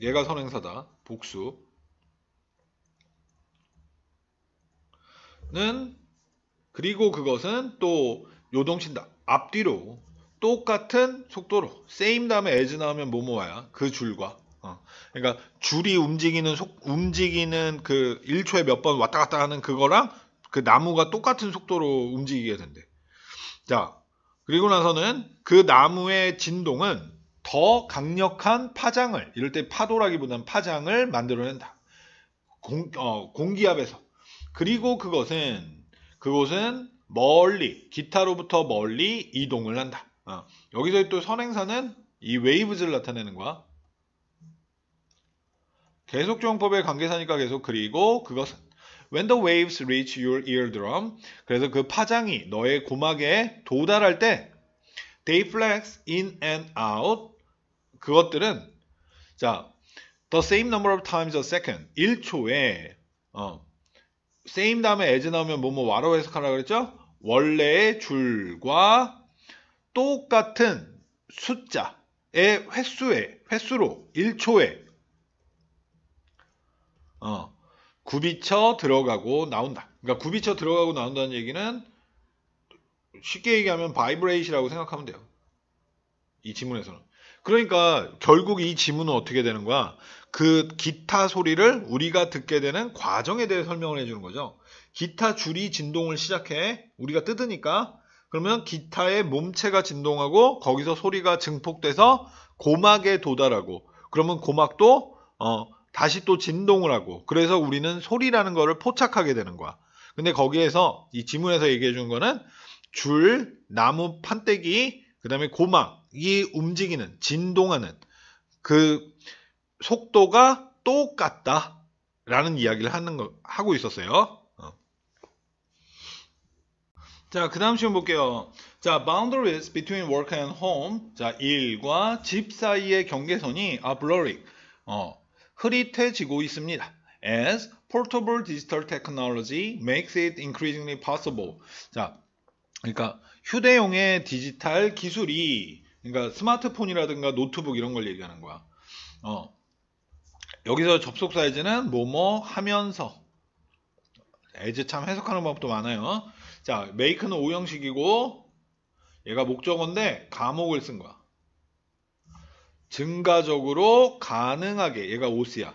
얘가 선행사다. 복수. 는 그리고 그것은 또 요동친다. 앞뒤로 똑같은 속도로 same 다음에 as 나오면 뭐뭐와야 그 줄과 어. 그러니까 줄이 움직이는 속 움직이는 그 1초에 몇 번 왔다 갔다 하는 그거랑 그 나무가 똑같은 속도로 움직이게 된대. 자, 그리고 나서는 그 나무의 진동은 더 강력한 파장을, 이럴 때 파도라기보다는 파장을 만들어낸다. 공, 어, 공기압에서. 그리고 그것은, 그것은 멀리, 기타로부터 멀리 이동을 한다. 어, 여기서 또 선행사는 이 웨이브즈를 나타내는 거야. 계속조형법의 관계사니까 계속 그리고 그것은 When the waves reach your eardrum. 그래서 그 파장이 너의 고막에 도달할 때 they flex in and out. 그것들은 자, the same number of times a second. 1초에 어 same 다음에 as 나오면 뭐뭐 와로 해석하라 그랬죠? 원래의 줄과 똑같은 숫자의 횟수에 횟수로 1초에 어 굽이쳐 들어가고 나온다. 그러니까 굽이쳐 들어가고 나온다는 얘기는 쉽게 얘기하면 바이브레이시라고 생각하면 돼요. 이 지문에서는. 그러니까 결국 이 지문은 어떻게 되는 거야? 그 기타 소리를 우리가 듣게 되는 과정에 대해 설명을 해주는 거죠. 기타 줄이 진동을 시작해 우리가 뜯으니까 그러면 기타의 몸체가 진동하고 거기서 소리가 증폭돼서 고막에 도달하고 그러면 고막도 어 다시 또 진동을 하고 그래서 우리는 소리라는 것을 포착하게 되는 거야. 근데 거기에서 이 지문에서 얘기해 준 거는 줄, 나무, 판때기, 그 다음에 고막이 움직이는, 진동하는 그 속도가 똑같다. 라는 이야기를 하는 거, 하고 있었어요. 어. 자, 그 다음 시험 볼게요. 자, boundaries between work and home. 자, 일과 집 사이의 경계선이 are b l u r r i 어, 흐릿해지고 있습니다. As portable digital technology makes it increasingly possible. 자, 그러니까 휴대용의 디지털 기술이 그러니까 스마트폰이라든가 노트북 이런 걸 얘기하는 거야. 어. 여기서 접속 사이즈는 뭐뭐 하면서 a 즈참 해석하는 방법도 많아요. 자, make는 오형식이고 얘가 목적어인데 감옥을 쓴 거야. 증가적으로 가능하게 얘가 오스야.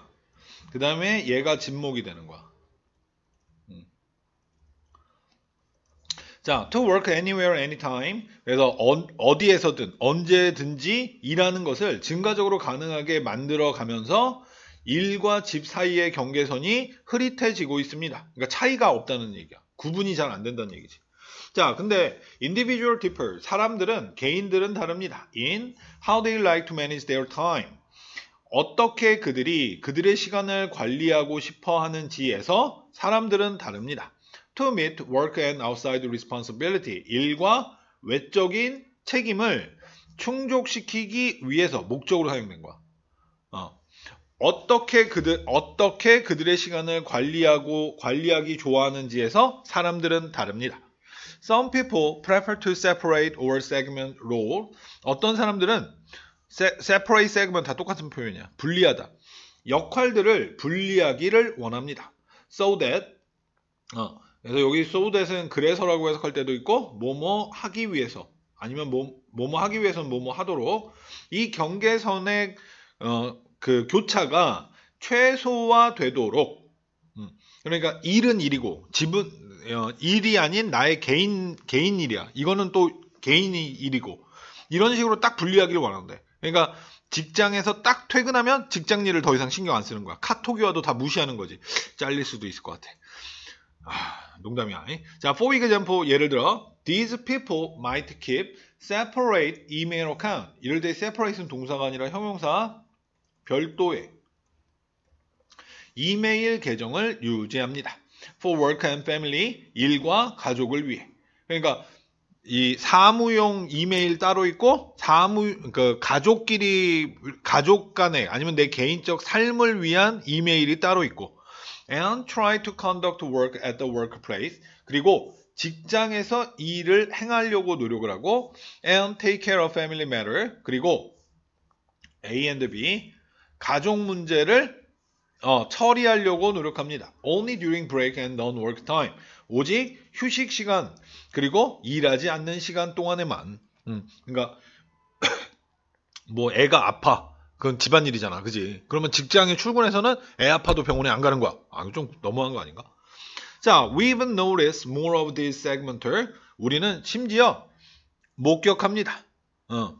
그 다음에 얘가 진목이 되는 거야. 음. 자, to work anywhere, anytime. 그래서 어, 디에서든 언제든지 일하는 것을 증가적으로 가능하게 만들어 가면서 일과 집 사이의 경계선이 흐릿해지고 있습니다. 그러니까 차이가 없다는 얘기야. 구분이 잘 안 된다는 얘기지. 자, 근데 individual p e o p l e 사람들은 개인들은 다릅니다. in how they like to manage their time. 어떻게 그들이 그들의 시간을 관리하고 싶어 하는지에서 사람들은 다릅니다. to meet work and outside responsibility. 일과 외적인 책임을 충족시키기 위해서 목적으로 사용된 거야. 어. 어떻게 그들 어떻게 그들의 시간을 관리하고 관리하기 좋아하는지에서 사람들은 다릅니다. Some people prefer to separate or segment role. 어떤 사람들은 separate, segment 다 똑같은 표현이야. 분리하다. 역할들을 분리하기를 원합니다. So that 어, 그래서 여기 so that은 그래서라고 해석할 때도 있고 뭐뭐 하기 위해서 아니면 뭐, 뭐뭐 하기 위해서는 뭐뭐 하도록 이 경계선의 어, 그 교차가 최소화되도록 음, 그러니까 일은 일이고 집은 어, 일이 아닌 나의 개인 개인 일이야. 이거는 또 개인이 일이고 이런 식으로 딱 분리하기를 원하는데. 그러니까 직장에서 딱 퇴근하면 직장 일을 더 이상 신경 안 쓰는 거야. 카톡이 와도 다 무시하는 거지. 잘릴 수도 있을 것 같아. 아, 농담이야. 자, for example 예를 들어 these people might keep separate email account. 이럴 때 separate는 동사가 아니라 형용사 별도의 이메일 계정을 유지합니다. for work and family 일과 가족을 위해. 그러니까 이 사무용 이메일 따로 있고 사무 그 가족끼리 가족 간에 아니면 내 개인적 삶을 위한 이메일이 따로 있고 and try to conduct work at the workplace 그리고 직장에서 일을 행하려고 노력을 하고 and take care of family matter 그리고 A and B 가족 문제를 어, 처리하려고 노력합니다. Only during break and non-work time. 오직 휴식 시간 그리고 일하지 않는 시간 동안에만. 음, 그러니까 뭐 애가 아파. 그건 집안일이잖아, 그지? 그러면 직장에 출근해서는 애 아파도 병원에 안 가는 거야. 아, 좀 너무한 거 아닌가? 자, we've n o t i c e more of t h e s segments. 우리는 심지어 목격합니다. 어.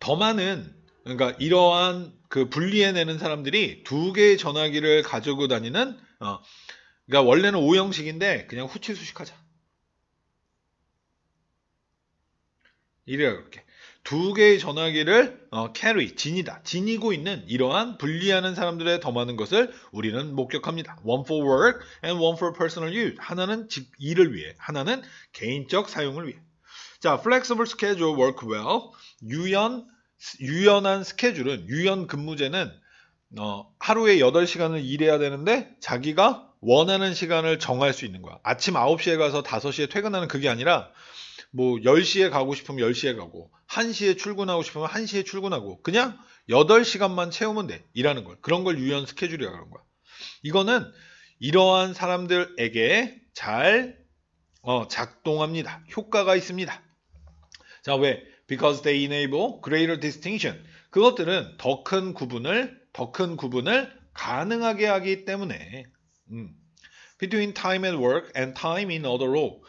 더 많은, 그러니까 이러한 그 분리해내는 사람들이 두 개의 전화기를 가지고 다니는 어, 그러니까 원래는 O형식인데 그냥 후치수식하자. 이래요 그렇게 두 개의 전화기를 어, 캐리 진이다 지니고 있는 이러한 분리하는 사람들의 더 많은 것을 우리는 목격합니다. One for work and one for personal use 하나는 직, 일을 위해 하나는 개인적 사용을 위해 자 flexible schedule work well 유연 유연한 스케줄은 유연 근무제는 어, 하루에 8시간을 일해야 되는데 자기가 원하는 시간을 정할 수 있는 거야. 아침 9시에 가서 5시에 퇴근하는 그게 아니라 뭐 10시에 가고 싶으면 10시에 가고 1시에 출근하고 싶으면 1시에 출근하고 그냥 8시간만 채우면 돼. 일하는 걸. 그런 걸 유연 스케줄이라 고 하는 거야. 이거는 이러한 사람들에게 잘 어, 작동합니다. 효과가 있습니다. 자, 왜? because they enable greater distinction. 그것들은 더 큰 구분을 더 큰 구분을 가능하게 하기 때문에 음. between time at work and time in other role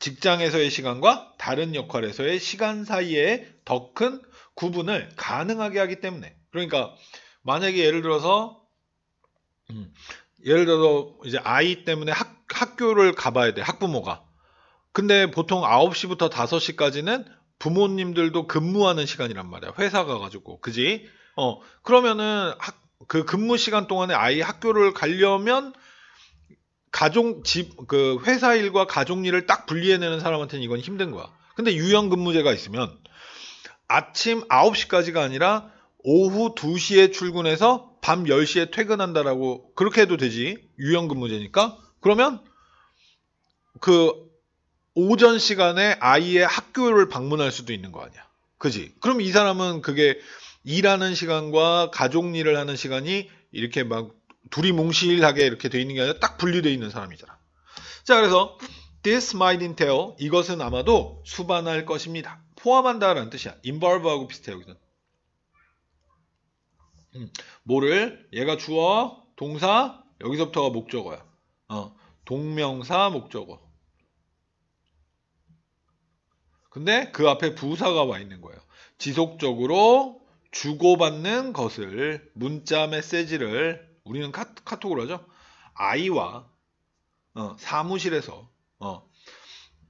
직장에서의 시간과 다른 역할에서의 시간 사이에 더 큰 구분을 가능하게 하기 때문에 그러니까 만약에 예를 들어서 음, 예를 들어서 이제 아이 때문에 학, 학교를 가봐야 돼 학부모가 근데 보통 9시부터 5시까지는 부모님들도 근무하는 시간이란 말이야. 회사 가가지고. 그지? 어, 그러면은 학, 그 근무 시간 동안에 아이 학교를 가려면 가족 집, 그 회사 일과 가족 일을 딱 분리해내는 사람한테는 이건 힘든 거야. 근데 유형 근무제가 있으면 아침 9시까지가 아니라 오후 2시에 출근해서 밤 10시에 퇴근한다라고 그렇게 해도 되지. 유형 근무제니까. 그러면 그 오전 시간에 아이의 학교를 방문할 수도 있는 거 아니야. 그지? 그럼 이 사람은 그게 일하는 시간과 가족 일을 하는 시간이 이렇게 막 둘이 몽실하게 이렇게 돼 있는 게 아니라 딱 분리돼 있는 사람이잖아. 자, 그래서 this might entail 이것은 아마도 수반할 것입니다. 포함한다라는 뜻이야. involve하고 비슷해 여기는. 음, 뭐를 얘가 주어 동사 여기서부터가 목적어야. 어, 동명사 목적어. 근데 그 앞에 부사가 와 있는 거예요. 지속적으로 주고받는 것을 문자 메시지를 우리는 카, 카톡으로 하죠. 아이와 어, 사무실에서 어,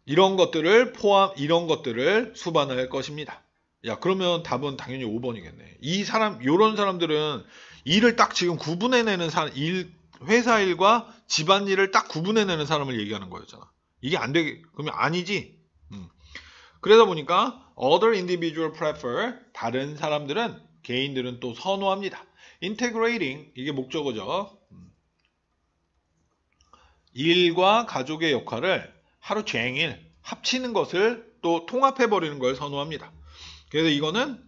이런 것들을 포함 이런 것들을 수반할 것입니다. 야 그러면 답은 당연히 5번이겠네. 이 사람 요런 사람들은 일을 딱 지금 구분해내는 사람 일 회사 일과 집안 일을 딱 구분해내는 사람을 얘기하는 거였잖아. 이게 안 되게 그러면 아니지. 그러다 보니까 other individual prefer 다른 사람들은 개인들은 또 선호합니다. integrating 이게 목적어죠. 음. 일과 가족의 역할을 하루 종일 합치는 것을 또 통합해 버리는 걸 선호합니다. 그래서 이거는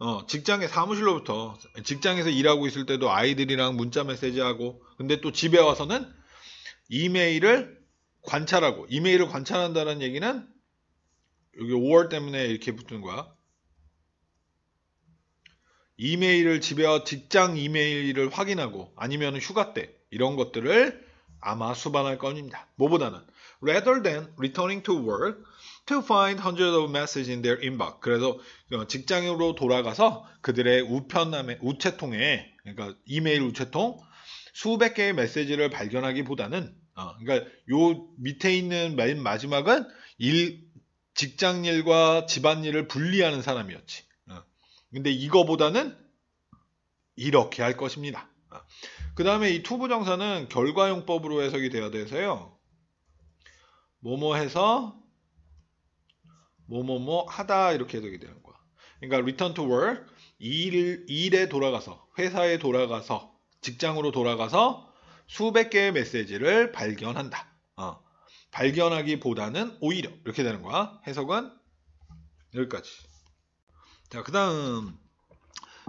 어, 직장에 사무실로부터 직장에서 일하고 있을 때도 아이들이랑 문자 메시지하고 근데 또 집에 와서는 이메일을 관찰하고 이메일을 관찰한다는 얘기는 여기 5월 때문에 이렇게 붙은 거야. 이메일을 집에 와 직장 이메일을 확인하고 아니면 휴가 때 이런 것들을 아마 수반할 겁니다. 뭐보다는 rather than returning to work to find hundreds of messages in their inbox. 그래서 그 직장으로 돌아가서 그들의 우편함에 우체통에 그러니까 이메일 우체통 수백 개의 메시지를 발견하기보다는 어, 그러니까 요 밑에 있는 맨 마지막은 일 직장 일과 집안 일을 분리하는 사람이었지. 어. 근데 이거보다는 이렇게 할 것입니다. 어. 그 다음에 이 투부정사는 결과용법으로 해석이 되어야 돼서요. 뭐뭐 해서 뭐뭐뭐 하다 이렇게 해석이 되는 거야. 그러니까 return to work 일, 일에 돌아가서 회사에 돌아가서 직장으로 돌아가서 수백 개의 메시지를 발견한다. 발견하기보다는 오히려 이렇게 되는 거야. 해석은 여기까지. 자, 그 다음.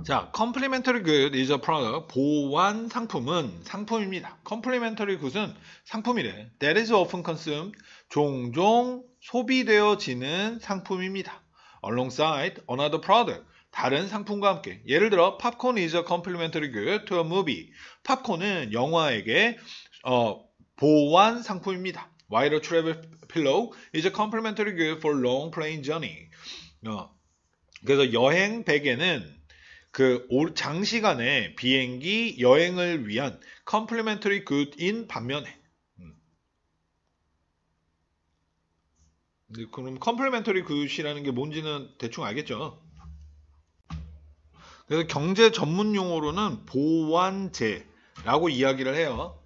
자, complementary good is a product. 보완 상품은 상품입니다. complementary good은 상품이래. That is often consumed. 종종 소비되어지는 상품입니다. alongside another product. 다른 상품과 함께. 예를 들어, popcorn is a complementary good to a movie. 팝콘은 영화에게 어, 보완 상품입니다. Why the travel pillow is a complimentary gift for long plane journey. 어. 그래서 여행 베개는 그 장시간의 비행기 여행을 위한 complimentary good인 반면에 음. 그럼 complimentary good이라는 게 뭔지는 대충 알겠죠? 그래서 경제 전문 용어로는 보완제라고 이야기를 해요.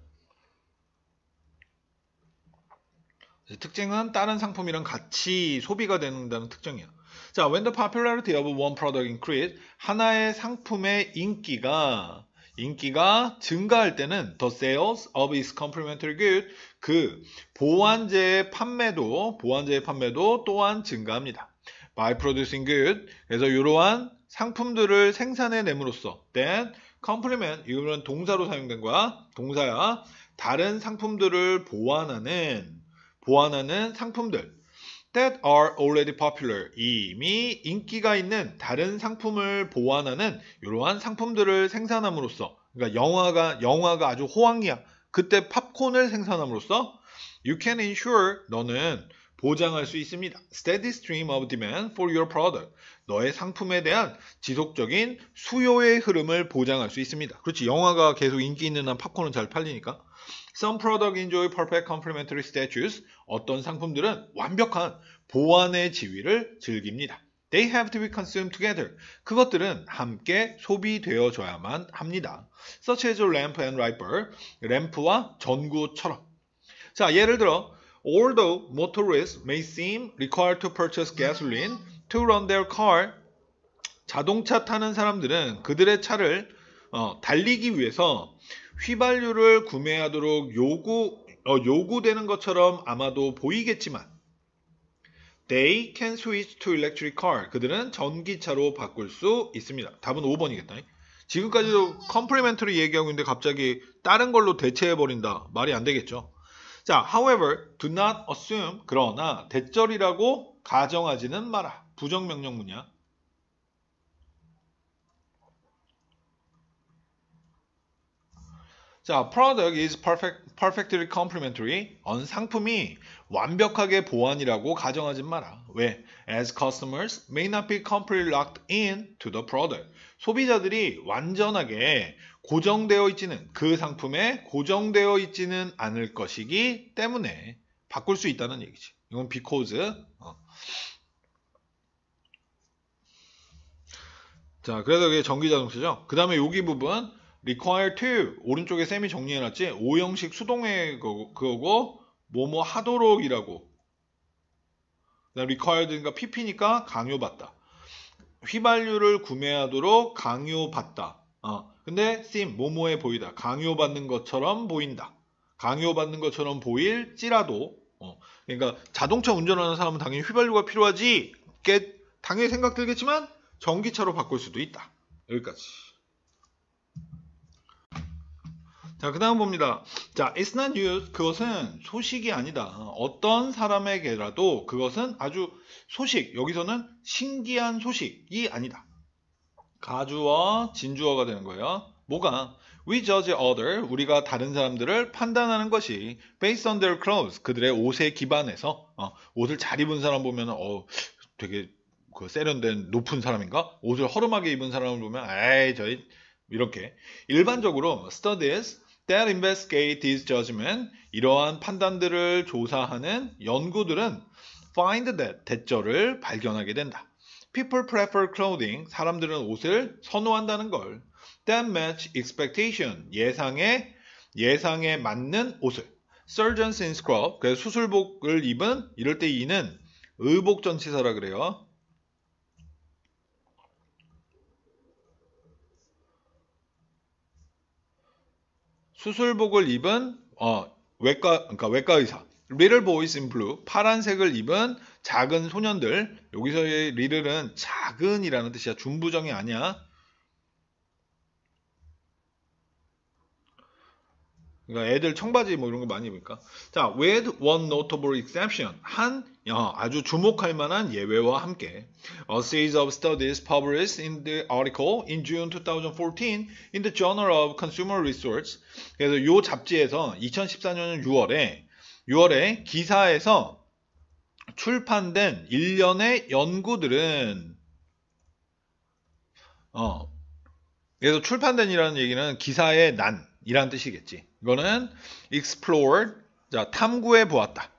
특징은 다른 상품이랑 같이 소비가 된다는 특징이야. 자, when the popularity of one product increase, 하나의 상품의 인기가 인기가 증가할 때는 the sales of its complementary good, 그 보완제의 판매도 보완제의 판매도 또한 증가합니다. by producing good, 그래서 이러한 상품들을 생산해냄으로써 then complement 이거는 동사로 사용된 거야. 동사야. 다른 상품들을 보완하는 보완하는 상품들 that are already popular 이미 인기가 있는 다른 상품을 보완하는 이러한 상품들을 생산함으로써 그러니까 영화가 영화가 아주 호황이야 그때 팝콘을 생산함으로써 you can ensure 너는 보장할 수 있습니다. steady stream of demand for your product 너의 상품에 대한 지속적인 수요의 흐름을 보장할 수 있습니다. 그렇지 영화가 계속 인기 있는 한 팝콘은 잘 팔리니까 Some p r o d u c t enjoy perfect complementary status. 어떤 상품들은 완벽한 보안의 지위를 즐깁니다. They have to be consumed together. 그것들은 함께 소비되어져야만 합니다. Such as a lamp and rifle, 램프와 전구처럼. 자, 예를 들어, although motorists may seem required to purchase gasoline to run their car, 자동차 타는 사람들은 그들의 차를 어, 달리기 위해서 휘발유를 구매하도록 요구 어, 요구되는 것처럼 아마도 보이겠지만 They can switch to electric car. 그들은 전기차로 바꿀 수 있습니다. 답은 5번이겠다. 지금까지도 컴플리멘트를 얘기하고 있는데 갑자기 다른 걸로 대체해버린다. 말이 안 되겠죠. 자, however, do not assume. 그러나 대절이라고 가정하지는 마라. 부정명령문이야. 자, product is perfect perfectly complementary, on 상품이 완벽하게 보완이라고 가정하지 마라. 왜? As customers may not be completely locked in to the product. 소비자들이 완전하게 고정되어 있지는 그 상품에 고정되어 있지는 않을 것이기 때문에 바꿀 수 있다는 얘기지. 이건 because. 어. 자, 그래서 이게 전기자동차죠. 그 다음에 여기 부분 require to 오른쪽에 쌤이 정리해놨지 5형식 수동의 그거고 뭐뭐 하도록이라고 그다음 required니까 그러니까 PP니까 강요받다 휘발유를 구매하도록 강요받다 어. 근데 쌤 i m 뭐뭐에 보이다 강요받는 것처럼 보인다 강요받는 것처럼 보일지라도 어. 그러니까 자동차 운전하는 사람은 당연히 휘발유가 필요하지 당연히 생각 들겠지만 전기차로 바꿀 수도 있다 여기까지 자, 그 다음 봅니다. 자, it's not news. 그것은 소식이 아니다. 어떤 사람에게라도 그것은 아주 소식, 여기서는 신기한 소식이 아니다. 가주어, 진주어가 되는 거예요. 뭐가? We judge other, 우리가 다른 사람들을 판단하는 것이 based on their clothes, 그들의 옷에 기반해서 어, 옷을 잘 입은 사람 보면 어, 되게 그 세련된 높은 사람인가? 옷을 허름하게 입은 사람을 보면 에이 저희 이렇게 일반적으로 studies that investigate his judgment 이러한 판단들을 조사하는 연구들은 find that 대절을 발견하게 된다. People prefer clothing 사람들은 옷을 선호한다는 걸 that match expectation 예상에 예상에 맞는 옷을 surgeons in scrub 그래서 수술복을 입은 이럴 때 이는 의복 전치사라 그래요. 수술복을 입은 어, 외과 그러니까 외과 의사 리를 보이스 인 블루 파란색을 입은 작은 소년들 여기서의 리를은 작은이라는 뜻이야 중부정이 아니야 그러니까 애들 청바지 뭐 이런 거 많이 입으니까. 자, with one notable exception. 한 어, 아주 주목할 만한 예외와 함께 a series of studies published in the article in June 2014 in the Journal of Consumer Research. 그래서 요 잡지에서 2014년 6월에 6월에 기사에서 출판된 일련의 연구들은 어 그래서 출판된이라는 얘기는 기사의 난 이란 뜻이겠지. 이거는 explored, 자, 탐구해 보았다.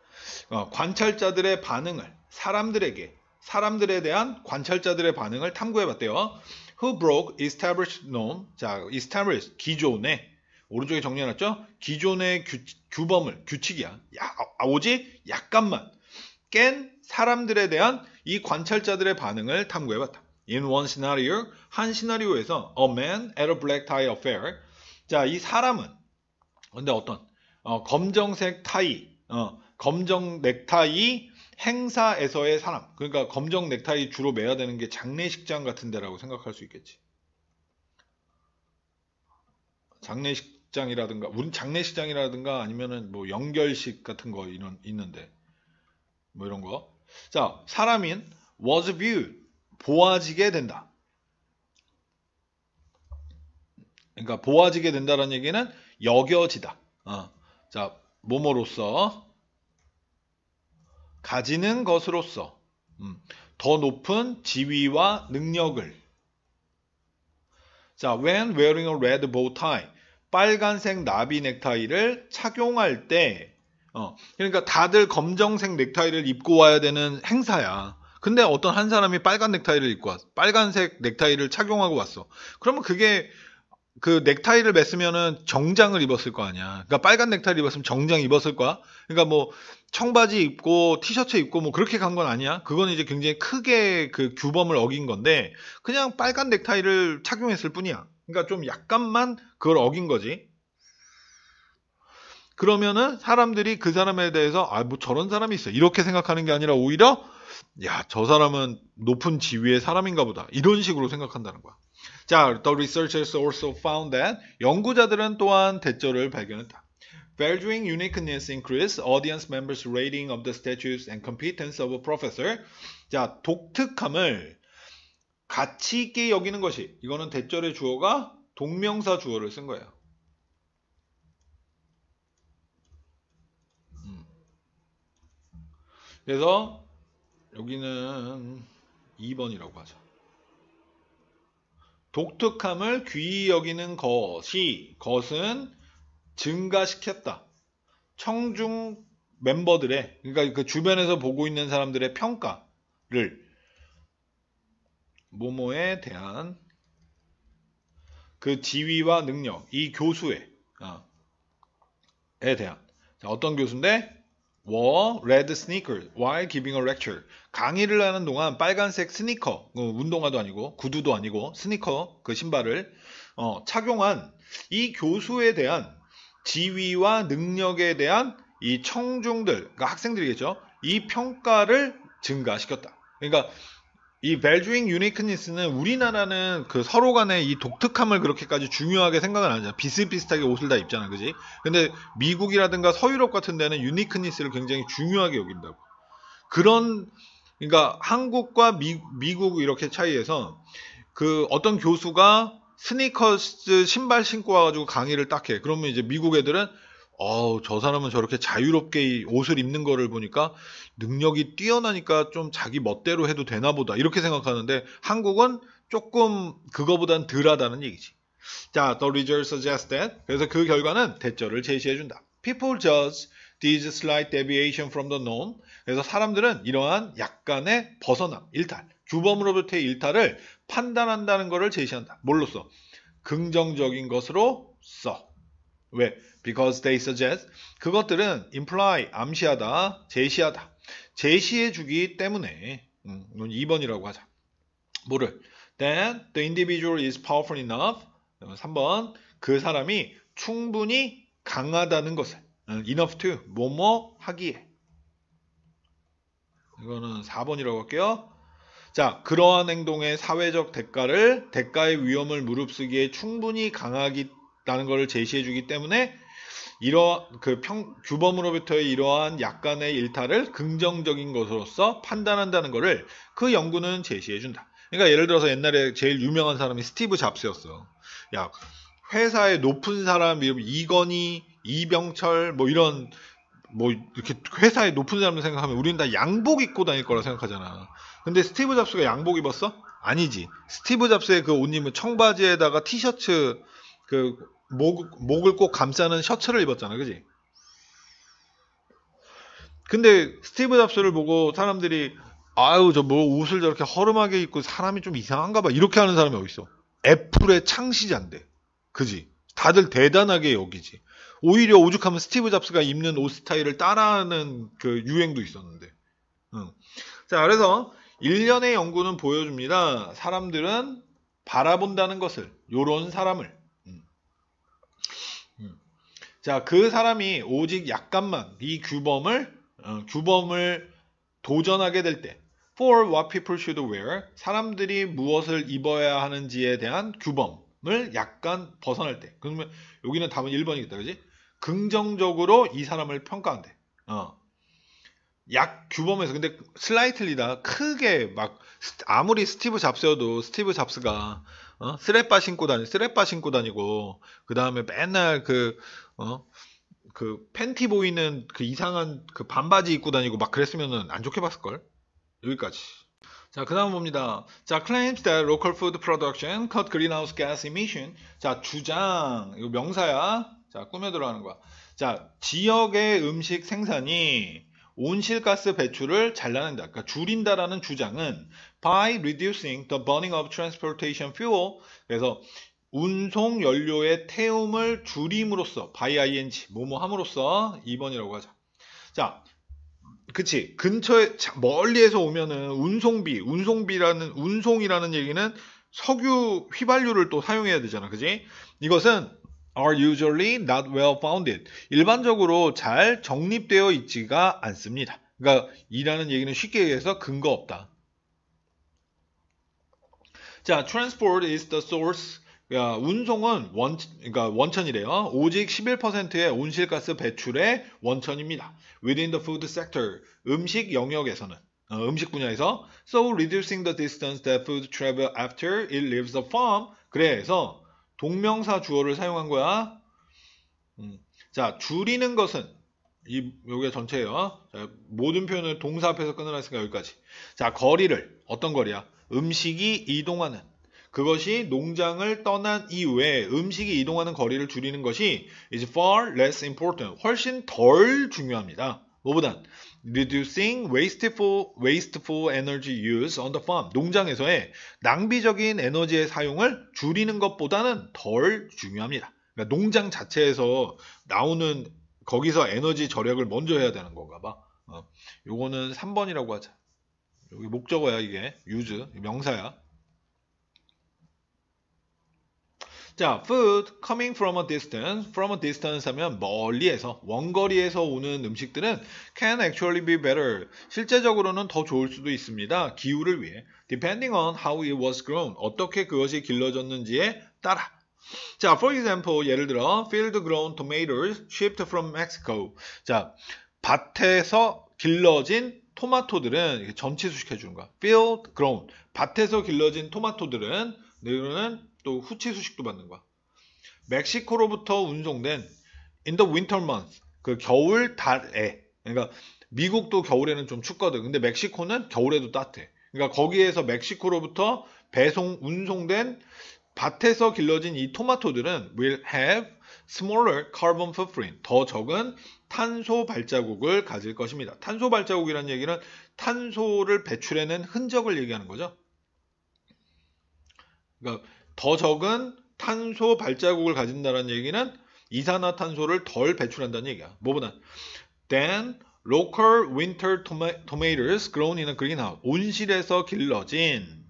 어, 관찰자들의 반응을 사람들에게 사람들에 대한 관찰자들의 반응을 탐구해 봤대요. Who broke established norm? 자, established 기존의 오른쪽에 정리해놨죠? 기존의 규, 범을 규칙이야. 야, 아, 오직 약간만 깬 사람들에 대한 이 관찰자들의 반응을 탐구해 봤다. In one scenario, 한 시나리오에서 a man at a black tie affair, 자, 이 사람은 근데 어떤 어, 검정색 타이, 어, 검정 넥타이 행사에서의 사람. 그러니까 검정 넥타이 주로 매야 되는 게 장례식장 같은 데라고 생각할 수 있겠지. 장례식장이라든가 우리 장례식장이라든가 아니면은 뭐 연결식 같은 거 이런 있는데 뭐 이런 거. 자, 사람인 was viewed 보아지게 된다. 그러니까 보아지게 된다는 얘기는 여겨지다. 어. 자, 뭐뭐로서 가지는 것으로서 음, 더 높은 지위와 능력을 자, when wearing a red bow tie 빨간색 나비 넥타이를 착용할 때 어, 그러니까 다들 검정색 넥타이를 입고 와야 되는 행사야. 근데 어떤 한 사람이 빨간 넥타이를 입고 왔어. 빨간색 넥타이를 착용하고 왔어. 그러면 그게 그 넥타이를 맸으면은 정장을 입었을 거 아니야. 그러니까 빨간 넥타이를 입었으면 정장 입었을 거야. 그러니까 뭐 청바지 입고 티셔츠 입고 뭐 그렇게 간 건 아니야. 그건 이제 굉장히 크게 그 규범을 어긴 건데 그냥 빨간 넥타이를 착용했을 뿐이야. 그러니까 좀 약간만 그걸 어긴 거지. 그러면은 사람들이 그 사람에 대해서 아뭐 저런 사람이 있어 이렇게 생각하는 게 아니라 오히려 야저 사람은 높은 지위의 사람인가 보다 이런 식으로 생각한다는 거야. 자, the researchers also found that 연구자들은 또한 대절을 발견했다. Valuing uniqueness increase audience members' rating of the statues and competence of a professor. 자, 독특함을 가치 있게 여기는 것이 이거는 대절의 주어가 동명사 주어를 쓴 거예요. 그래서 여기는 2번이라고 하죠. 독특함을 귀히 여기는 것이 것은 증가시켰다. 청중 멤버들의 그러니까 그 주변에서 보고 있는 사람들의 평가를 모모에 대한 그 지위와 능력 이 교수에 아, 에 대한 자, 어떤 교수인데 wore red sneakers while giving a lecture. 강의를 하는 동안 빨간색 스니커, 어, 운동화도 아니고 구두도 아니고 스니커 그 신발을 어, 착용한 이 교수에 대한 지위와 능력에 대한 이 청중들, 그러니까 학생들이겠죠. 이 평가를 증가시켰다. 그러니까 이 벨주잉 유니크니스는 우리나라는 그 서로 간의 이 독특함을 그렇게까지 중요하게 생각을 안 하잖아. 비슷비슷하게 옷을 다 입잖아. 그지? 근데 미국이라든가 서유럽 같은 데는 유니크니스를 굉장히 중요하게 여긴다고. 그런, 그러니까 한국과 미, 미국 이렇게 차이에서 그 어떤 교수가 스니커스 신발 신고 와가지고 강의를 딱 해. 그러면 이제 미국 애들은 어우, 저 사람은 저렇게 자유롭게 옷을 입는 거를 보니까 능력이 뛰어나니까 좀 자기 멋대로 해도 되나 보다. 이렇게 생각하는데 한국은 조금 그거보단 덜하다는 얘기지. 자, the result suggests that. 그래서 그 결과는 대처를 제시해준다. People judge these slight deviation from the norm. 그래서 사람들은 이러한 약간의 벗어남, 일탈, 주범으로부터의 일탈을 판단한다는 것을 제시한다. 뭘로써? 긍정적인 것으로 써. 왜? because they suggest 그것들은 imply 암시하다 제시하다 제시해 주기 때문에 음, 2번이라고 하자 뭐를 that the individual is powerful enough 3번 그 사람이 충분히 강하다는 것을 음, enough to 뭐뭐 하기에 이거는 4번이라고 할게요 자 그러한 행동의 사회적 대가를 대가의 위험을 무릅쓰기에 충분히 강하기 라는 것을 제시해 주기 때문에 이러 그 평, 규범으로부터의 이러한 약간의 일탈을 긍정적인 것으로서 판단한다는 것을 그 연구는 제시해 준다. 그러니까 예를 들어서 옛날에 제일 유명한 사람이 스티브 잡스였어. 야 회사의 높은 사람 이건희, 이 이병철 뭐 이런 뭐 이렇게 회사의 높은 사람들 생각하면 우리는 다 양복 입고 다닐 거라 생각하잖아. 근데 스티브 잡스가 양복 입었어? 아니지. 스티브 잡스의 그옷 입은 청바지에다가 티셔츠 그 목, 목을 꼭 감싸는 셔츠를 입었잖아. 그지? 근데 스티브 잡스를 보고 사람들이 아유 저 뭐 옷을 저렇게 허름하게 입고 사람이 좀 이상한가 봐 이렇게 하는 사람이 어딨어 애플의 창시자인데 그지 다들 대단하게 여기지 오히려 오죽하면 스티브 잡스가 입는 옷 스타일을 따라하는 그 유행도 있었는데 응. 자 그래서 1년의 연구는 보여줍니다 사람들은 바라본다는 것을 요런 사람을 자, 그 사람이 오직 약간만 이 규범을 어, 규범을 도전하게 될 때, for what people should wear, 사람들이 무엇을 입어야 하는지에 대한 규범을 약간 벗어날 때. 그러면 여기는 답은 1번이겠다, 그지? 긍정적으로 이 사람을 평가한대. 어. 약 규범에서 근데 슬라이틀리다 크게 막 아무리 스티브 잡스여도 스티브 잡스가 어? 스레빠 신고 다니, 쓰레빠 신고 다니고 그 다음에 맨날 그 어? 그 팬티 보이는 그 이상한 그 반바지 입고 다니고 막 그랬으면은 안 좋게 봤을 걸. 여기까지. 자, 그다음 봅니다. 자, claims that local food production cut greenhouse gas emission. 자, 주장. 이거 명사야. 자, 꾸며 들어가는 거야. 자, 지역의 음식 생산이 온실가스 배출을 잘라낸다. 그러니까 줄인다라는 주장은 by reducing the burning of transportation fuel. 그래서 운송 연료의 태움을 줄임으로써 by ing 뭐뭐 함으로써 2번이라고 하자. 자, 그치 근처에 멀리에서 오면은 운송비, 운송비라는 운송이라는 얘기는 석유 휘발유를 또 사용해야 되잖아. 그지? 이것은 are usually not well founded. 일반적으로 잘 정립되어 있지가 않습니다. 그러니까 이라는 얘기는 쉽게 얘기해서 근거 없다. 자, transport is the source 야, 운송은 원, 그러니까 원천이래요. 오직 11%의 온실가스 배출의 원천입니다. Within the food sector, 음식 영역에서는, 어, 음식 분야에서 So reducing the distance that food travel after it leaves the farm. 그래서 동명사 주어를 사용한 거야. 음, 자, 줄이는 것은 이 요게 전체예요. 자, 모든 표현을 동사 앞에서 끊으라 했으니까 여기까지. 자, 거리를 어떤 거리야? 음식이 이동하는 그것이 농장을 떠난 이후에 음식이 이동하는 거리를 줄이는 것이 is far less important. 훨씬 덜 중요합니다. 뭐보단 reducing wasteful, wasteful energy use on the farm. 농장에서의 낭비적인 에너지의 사용을 줄이는 것보다는 덜 중요합니다. 그러니까 농장 자체에서 나오는 거기서 에너지 절약을 먼저 해야 되는 건가 봐. 어, 요거는 3번이라고 하자. 여기 목적어야 이게 유즈 명사야. 자, food coming from a distance. from a distance 하면 멀리에서, 원거리에서 오는 음식들은 can actually be better. 실제적으로는 더 좋을 수도 있습니다. 기후를 위해. depending on how it was grown. 어떻게 그것이 길러졌는지에 따라. 자, for example, 예를 들어 field grown tomatoes shipped from Mexico. 자, 밭에서 길러진 토마토들은 전체 수식해 주는 거야. field grown. 밭에서 길러진 토마토들은 내로는 또 후치 수식도 받는 거야. 멕시코로부터 운송된 in the winter month 그 겨울 달에 그러니까 미국도 겨울에는 좀 춥거든. 근데 멕시코는 겨울에도 따뜻해. 그러니까 거기에서 멕시코로부터 배송 운송된 밭에서 길러진 이 토마토들은 will have smaller carbon footprint 더 적은 탄소 발자국을 가질 것입니다. 탄소 발자국이라는 얘기는 탄소를 배출해낸 흔적을 얘기하는 거죠. 그러니까 더 적은 탄소 발자국을 가진다는 얘기는 이산화탄소를 덜 배출한다는 얘기야. 뭐보다 than local winter tomatoes grown in a greenhouse. 온실에서 길러진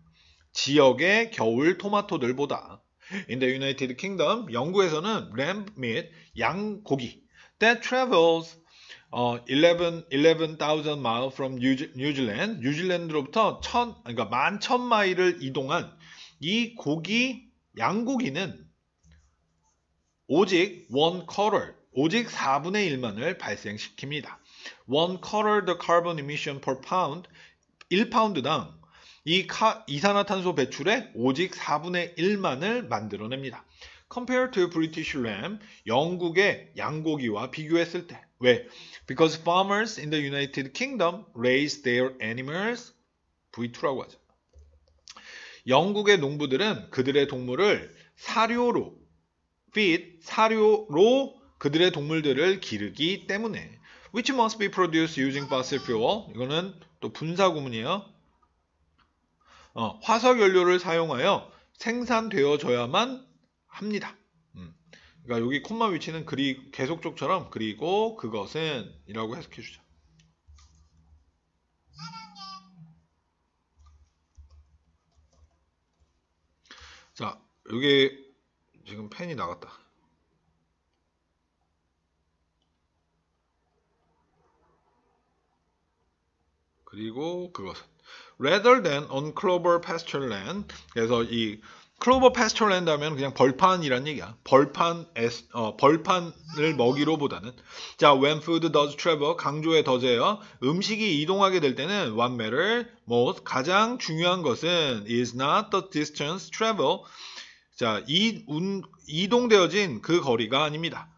지역의 겨울 토마토들보다 In the United Kingdom, 영국에서는 램 및 양고기 that travels 어, 11,000 11, mile from New, Zealand, 뉴질랜드로부터 천, 그러니까 만천 마일을 이동한 이 고기, 양고기는 오직 one quarter, 오직 4분의 1만을 발생시킵니다. one quarter the carbon emission per pound, 1파운드당 이 카, 이산화탄소 배출의 오직 4분의 1만을 만들어냅니다. compared to British lamb, 영국의 양고기와 비교했을 때. 왜? Because farmers in the United Kingdom raise their animals, V2라고 하죠. 영국의 농부들은 그들의 동물을 사료로 feed 사료로 그들의 동물들을 기르기 때문에 which must be produced using fossil fuel 이거는 또 분사 구문이에요. 어, 화석 연료를 사용하여 생산되어져야만 합니다. 음. 그러니까 여기 콤마 위치는 그리 계속적처럼 그리고 그것은 이라고 해석해 주죠. 자, 여기 지금 펜이 나갔다. 그리고 그것은 rather than on clover pasture land 그래서 이 클로버 페스토랜드 하면 그냥 벌판이란 얘기야. 벌판, 에스, 어, 벌판을 먹이로보다는. 자, when food does travel, 강조의 더제어 음식이 이동하게 될 때는 what matter most, 가장 중요한 것은 is not the distance travel. 자, 이, 운, 이동되어진 그 거리가 아닙니다.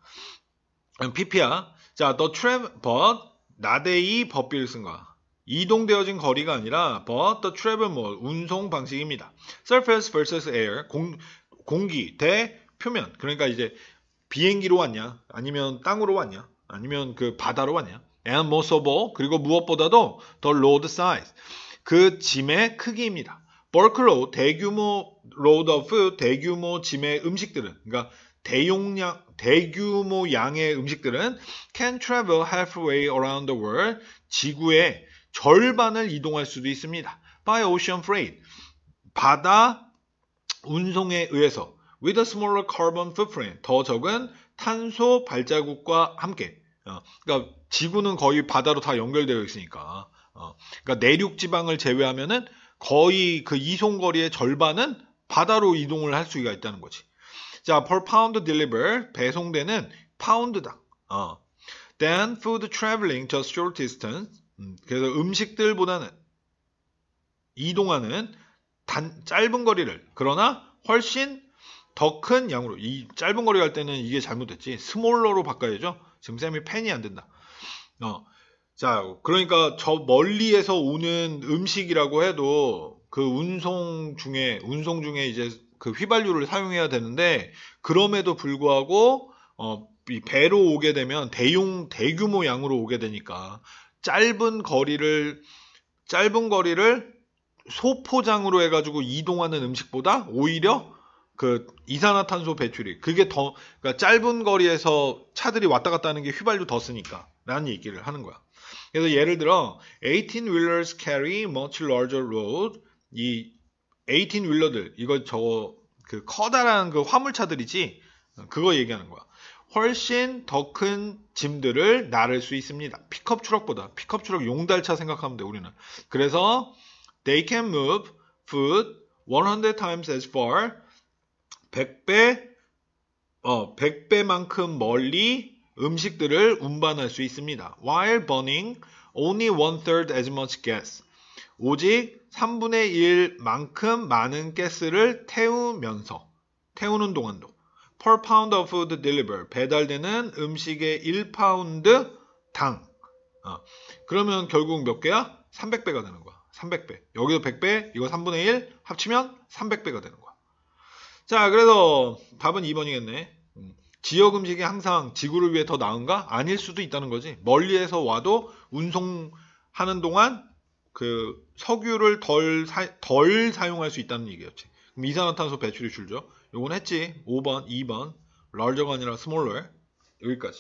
PP야. 음, 자, the travel, but, 나데이 법비를 쓴 거야. 이동되어진 거리가 아니라 but the travel mode 운송 방식입니다. surface versus air 공, 공기 대 표면 그러니까 이제 비행기로 왔냐 아니면 땅으로 왔냐 아니면 그 바다로 왔냐 and most of all 그리고 무엇보다도 the road size 그 짐의 크기입니다. bulk load 대규모 load of 대규모 짐의 음식들은 그러니까 대용량 대규모 양의 음식들은 can travel halfway around the world 지구의 절반을 이동할 수도 있습니다. By ocean freight, 바다 운송에 의해서 with a smaller carbon footprint, 더 적은 탄소 발자국과 함께 어, 그러니까 지구는 거의 바다로 다 연결되어 있으니까 어, 그러니까 내륙 지방을 제외하면은 거의 그 이송 거리의 절반은 바다로 이동을 할 수가 있다는 거지. 자, per pound deliver 배송되는 파운드당. 어. Then food traveling just short distance 음, 그래서 음식들보다는 이동하는 단, 짧은 거리를 그러나 훨씬 더 큰 양으로 이 짧은 거리 갈 때는 이게 잘못됐지 스몰러로 바꿔야죠. 지금 쌤이 팬이안 된다. 어. 자, 그러니까 저 멀리에서 오는 음식이라고 해도 그 운송 중에 운송 중에 이제 그 휘발유를 사용해야 되는데 그럼에도 불구하고 어, 배로 오게 되면 대용 대규모 양으로 오게 되니까 짧은 거리를 짧은 거리를 소포장으로 해가지고 이동하는 음식보다 오히려 그 이산화탄소 배출이 그게 더 그러니까 짧은 거리에서 차들이 왔다 갔다 하는 게 휘발유 더 쓰니까 라는 얘기를 하는 거야. 그래서 예를 들어 18-wheelers carry much larger load 이 18-wheeler들 이거 저거 그 커다란 그 화물차들이지 그거 얘기하는 거야. 훨씬 더 큰 짐들을 나를 수 있습니다. 픽업 트럭보다 픽업 트럭 용달차 생각하면 돼 우리는. 그래서 they can move food 100 times as far 100배 어 100배만큼 멀리 음식들을 운반할 수 있습니다. While burning only one third as much gas 오직 3분의 1만큼 많은 가스를 태우면서 태우는 동안도 per pound of food delivered 배달되는 음식의 1파운드 당 어. 그러면 결국 몇 개야? 300배가 되는 거야 300배 여기도 100배 이거 3분의 1 합치면 300배가 되는 거야 자 그래서 답은 2번이겠네 음. 지역 음식이 항상 지구를 위해 더 나은가? 아닐 수도 있다는 거지 멀리에서 와도 운송하는 동안 그 석유를 덜, 사, 덜 사용할 수 있다는 얘기였지 그럼 이산화탄소 배출이 줄죠 요건 했지. 5번, 2번. l a r 가 아니라 스몰 a 에 여기까지.